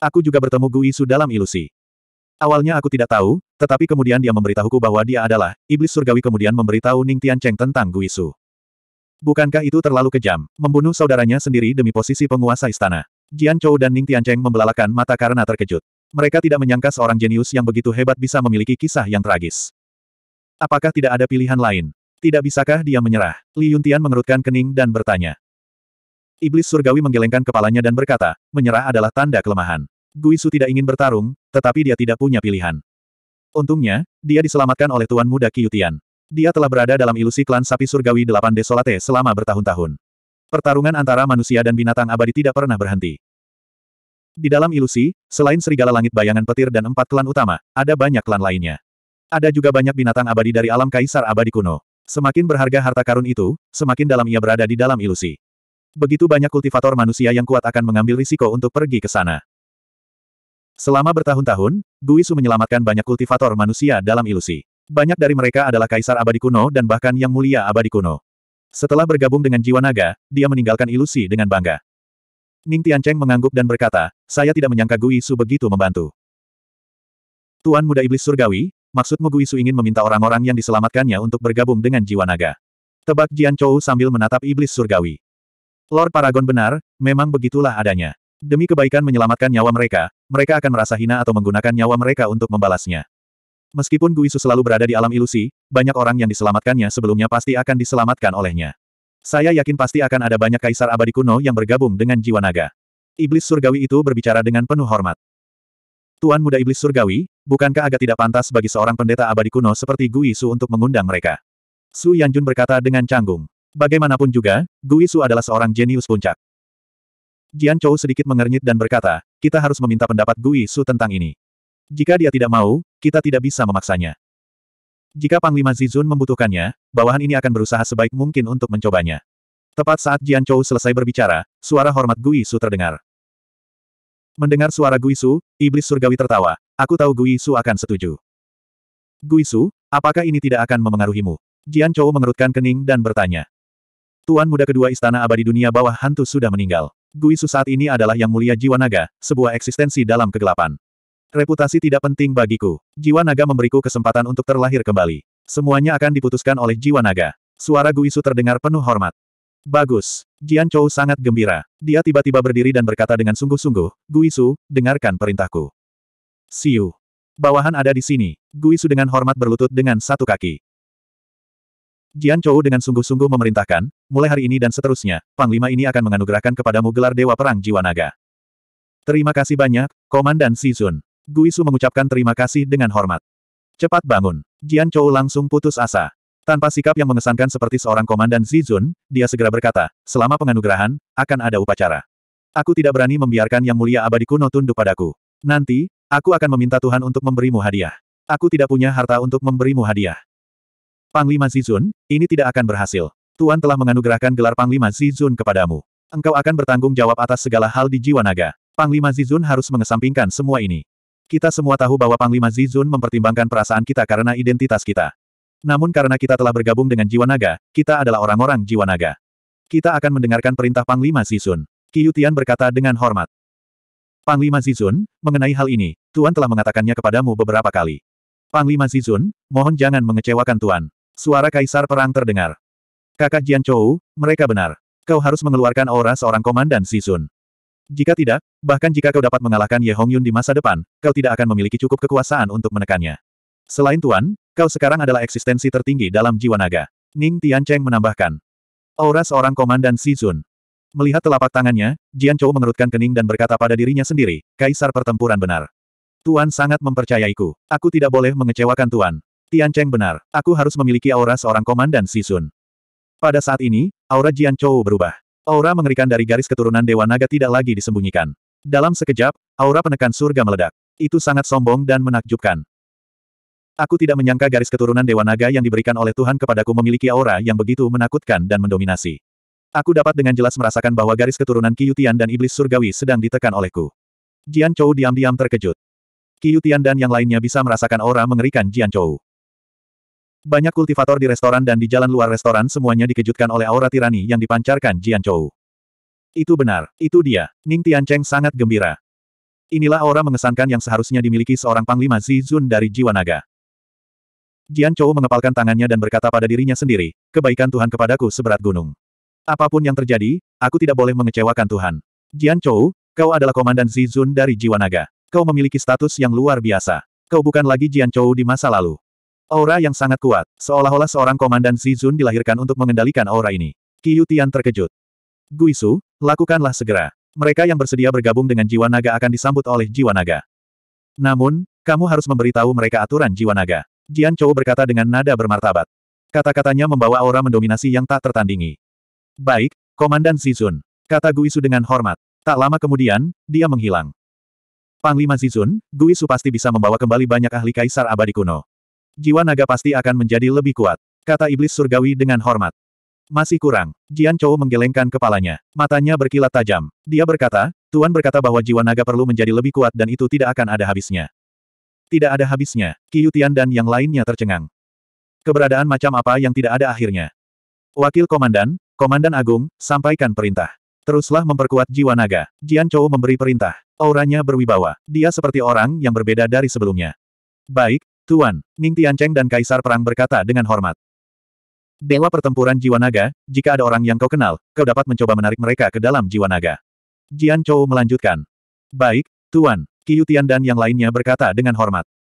Aku juga bertemu Guisu dalam ilusi. Awalnya aku tidak tahu, tetapi kemudian dia memberitahuku bahwa dia adalah iblis surgawi kemudian memberitahu Ning Tiancheng tentang Guisu. Bukankah itu terlalu kejam, membunuh saudaranya sendiri demi posisi penguasa istana? Jian Chou dan Ning Tiancheng membelalakan mata karena terkejut. Mereka tidak menyangka seorang jenius yang begitu hebat bisa memiliki kisah yang tragis. Apakah tidak ada pilihan lain? Tidak bisakah dia menyerah? Li Yuntian mengerutkan kening dan bertanya. Iblis surgawi menggelengkan kepalanya dan berkata, menyerah adalah tanda kelemahan. Guisu tidak ingin bertarung, tetapi dia tidak punya pilihan. Untungnya, dia diselamatkan oleh Tuan Muda Kiyutian. Dia telah berada dalam ilusi klan sapi surgawi delapan desolate selama bertahun-tahun. Pertarungan antara manusia dan binatang abadi tidak pernah berhenti. Di dalam ilusi, selain serigala langit bayangan petir dan empat klan utama, ada banyak klan lainnya. Ada juga banyak binatang abadi dari alam kaisar abadi kuno. Semakin berharga harta karun itu, semakin dalam ia berada di dalam ilusi. Begitu banyak kultivator manusia yang kuat akan mengambil risiko untuk pergi ke sana. Selama bertahun-tahun, Guisu menyelamatkan banyak kultivator manusia dalam ilusi. Banyak dari mereka adalah kaisar abadi kuno dan bahkan yang mulia abadi kuno. Setelah bergabung dengan jiwa naga, dia meninggalkan ilusi dengan bangga. Ning Tiancheng mengangguk dan berkata, saya tidak menyangka Guisu begitu membantu. Tuan muda iblis surgawi, maksudmu Guisu ingin meminta orang-orang yang diselamatkannya untuk bergabung dengan jiwa naga. Tebak Jian Chou sambil menatap iblis surgawi. Lord Paragon benar, memang begitulah adanya. Demi kebaikan menyelamatkan nyawa mereka, mereka akan merasa hina atau menggunakan nyawa mereka untuk membalasnya. Meskipun Guisu selalu berada di alam ilusi, banyak orang yang diselamatkannya sebelumnya pasti akan diselamatkan olehnya. Saya yakin pasti akan ada banyak kaisar abadi kuno yang bergabung dengan jiwa naga. Iblis surgawi itu berbicara dengan penuh hormat. Tuan Muda Iblis Surgawi, bukankah agak tidak pantas bagi seorang pendeta abadi kuno seperti Gui Su untuk mengundang mereka? Su Yanjun berkata dengan canggung. Bagaimanapun juga, Gui Su adalah seorang jenius puncak. Jian Chou sedikit mengernyit dan berkata, kita harus meminta pendapat Gui Su tentang ini. Jika dia tidak mau, kita tidak bisa memaksanya. Jika Panglima Zizun membutuhkannya, bawahan ini akan berusaha sebaik mungkin untuk mencobanya. Tepat saat Jian Chou selesai berbicara, suara hormat Gui Su terdengar. Mendengar suara Guisu, iblis surgawi tertawa. Aku tahu Guisu akan setuju. Guisu, apakah ini tidak akan memengaruhimu? Jian Chou mengerutkan kening dan bertanya. Tuan muda kedua istana abadi dunia bawah hantu sudah meninggal. Guisu saat ini adalah yang mulia jiwa naga, sebuah eksistensi dalam kegelapan. Reputasi tidak penting bagiku. Jiwa naga memberiku kesempatan untuk terlahir kembali. Semuanya akan diputuskan oleh jiwa naga. Suara Guisu terdengar penuh hormat. Bagus. Jian Chou sangat gembira. Dia tiba-tiba berdiri dan berkata dengan sungguh-sungguh, Guisu, dengarkan perintahku. Siu. Bawahan ada di sini. Guisu dengan hormat berlutut dengan satu kaki. Jian Chou dengan sungguh-sungguh memerintahkan, mulai hari ini dan seterusnya, Panglima ini akan menganugerahkan kepadamu gelar Dewa Perang Jiwa Naga. Terima kasih banyak, Komandan Shizun. Guisu mengucapkan terima kasih dengan hormat. Cepat bangun. Jian Chou langsung putus asa. Tanpa sikap yang mengesankan seperti seorang komandan Zizun, dia segera berkata, selama penganugerahan, akan ada upacara. Aku tidak berani membiarkan Yang Mulia Abadi Kuno tunduk padaku. Nanti, aku akan meminta Tuhan untuk memberimu hadiah. Aku tidak punya harta untuk memberimu hadiah. Panglima Zizun, ini tidak akan berhasil. Tuhan telah menganugerahkan gelar Panglima Zizun kepadamu. Engkau akan bertanggung jawab atas segala hal di jiwa naga. Panglima Zizun harus mengesampingkan semua ini. Kita semua tahu bahwa Panglima Zizun mempertimbangkan perasaan kita karena identitas kita. Namun karena kita telah bergabung dengan jiwa naga, kita adalah orang-orang jiwa naga. Kita akan mendengarkan perintah Panglima Zisun. Tian berkata dengan hormat. Panglima Zisun, mengenai hal ini, Tuan telah mengatakannya kepadamu beberapa kali. Panglima Zizun, mohon jangan mengecewakan Tuan. Suara Kaisar Perang terdengar. Kakak Jian Chou, mereka benar. Kau harus mengeluarkan aura seorang komandan Zizun. Jika tidak, bahkan jika kau dapat mengalahkan Ye Hongyun di masa depan, kau tidak akan memiliki cukup kekuasaan untuk menekannya. Selain Tuan, Kau sekarang adalah eksistensi tertinggi dalam jiwa naga. Ning Tiancheng menambahkan. Aura seorang komandan si zun. Melihat telapak tangannya, Jian Chou mengerutkan kening dan berkata pada dirinya sendiri, Kaisar pertempuran benar. Tuan sangat mempercayaiku. Aku tidak boleh mengecewakan Tuan. Tiancheng benar, aku harus memiliki aura seorang komandan si zun. Pada saat ini, aura Jian Chou berubah. Aura mengerikan dari garis keturunan Dewa Naga tidak lagi disembunyikan. Dalam sekejap, aura penekan surga meledak. Itu sangat sombong dan menakjubkan. Aku tidak menyangka garis keturunan Dewa Naga yang diberikan oleh Tuhan kepadaku memiliki aura yang begitu menakutkan dan mendominasi. Aku dapat dengan jelas merasakan bahwa garis keturunan Qiutian dan Iblis Surgawi sedang ditekan olehku. Jian Chou diam-diam terkejut. Qiutian dan yang lainnya bisa merasakan aura mengerikan Jian Chou. Banyak kultivator di restoran dan di jalan luar restoran semuanya dikejutkan oleh aura tirani yang dipancarkan Jian Chou. Itu benar, itu dia. Ning Tiancheng sangat gembira. Inilah aura mengesankan yang seharusnya dimiliki seorang Panglima Zizun dari Jiwa Naga. Jian Chou mengepalkan tangannya dan berkata pada dirinya sendiri, kebaikan Tuhan kepadaku seberat gunung. Apapun yang terjadi, aku tidak boleh mengecewakan Tuhan. Jian Chou, kau adalah komandan Zizun dari Jiwa Naga. Kau memiliki status yang luar biasa. Kau bukan lagi Jian Chou di masa lalu. Aura yang sangat kuat, seolah-olah seorang komandan Zizun dilahirkan untuk mengendalikan aura ini. Qiu Tian terkejut. Guisu, lakukanlah segera. Mereka yang bersedia bergabung dengan Jiwa Naga akan disambut oleh Jiwa Naga. Namun, kamu harus memberitahu mereka aturan Jiwa Naga. Jian Chou berkata dengan nada bermartabat. Kata-katanya membawa aura mendominasi yang tak tertandingi. Baik, Komandan Zizun. Kata Guisu dengan hormat. Tak lama kemudian, dia menghilang. Panglima Zizun, Guisu pasti bisa membawa kembali banyak ahli kaisar abadi kuno. Jiwa naga pasti akan menjadi lebih kuat. Kata iblis surgawi dengan hormat. Masih kurang. Jian Chou menggelengkan kepalanya. Matanya berkilat tajam. Dia berkata, Tuan berkata bahwa jiwa naga perlu menjadi lebih kuat dan itu tidak akan ada habisnya. Tidak ada habisnya, Yutian dan yang lainnya tercengang. Keberadaan macam apa yang tidak ada akhirnya. Wakil Komandan, Komandan Agung, sampaikan perintah. Teruslah memperkuat jiwa naga. Jian Chou memberi perintah. Auranya berwibawa. Dia seperti orang yang berbeda dari sebelumnya. Baik, Tuan, Ning Tiancheng dan Kaisar Perang berkata dengan hormat. Dewa pertempuran jiwa naga, jika ada orang yang kau kenal, kau dapat mencoba menarik mereka ke dalam jiwa naga. Jian Chou melanjutkan. Baik, Tuan, Qiyutian dan yang lainnya berkata dengan hormat.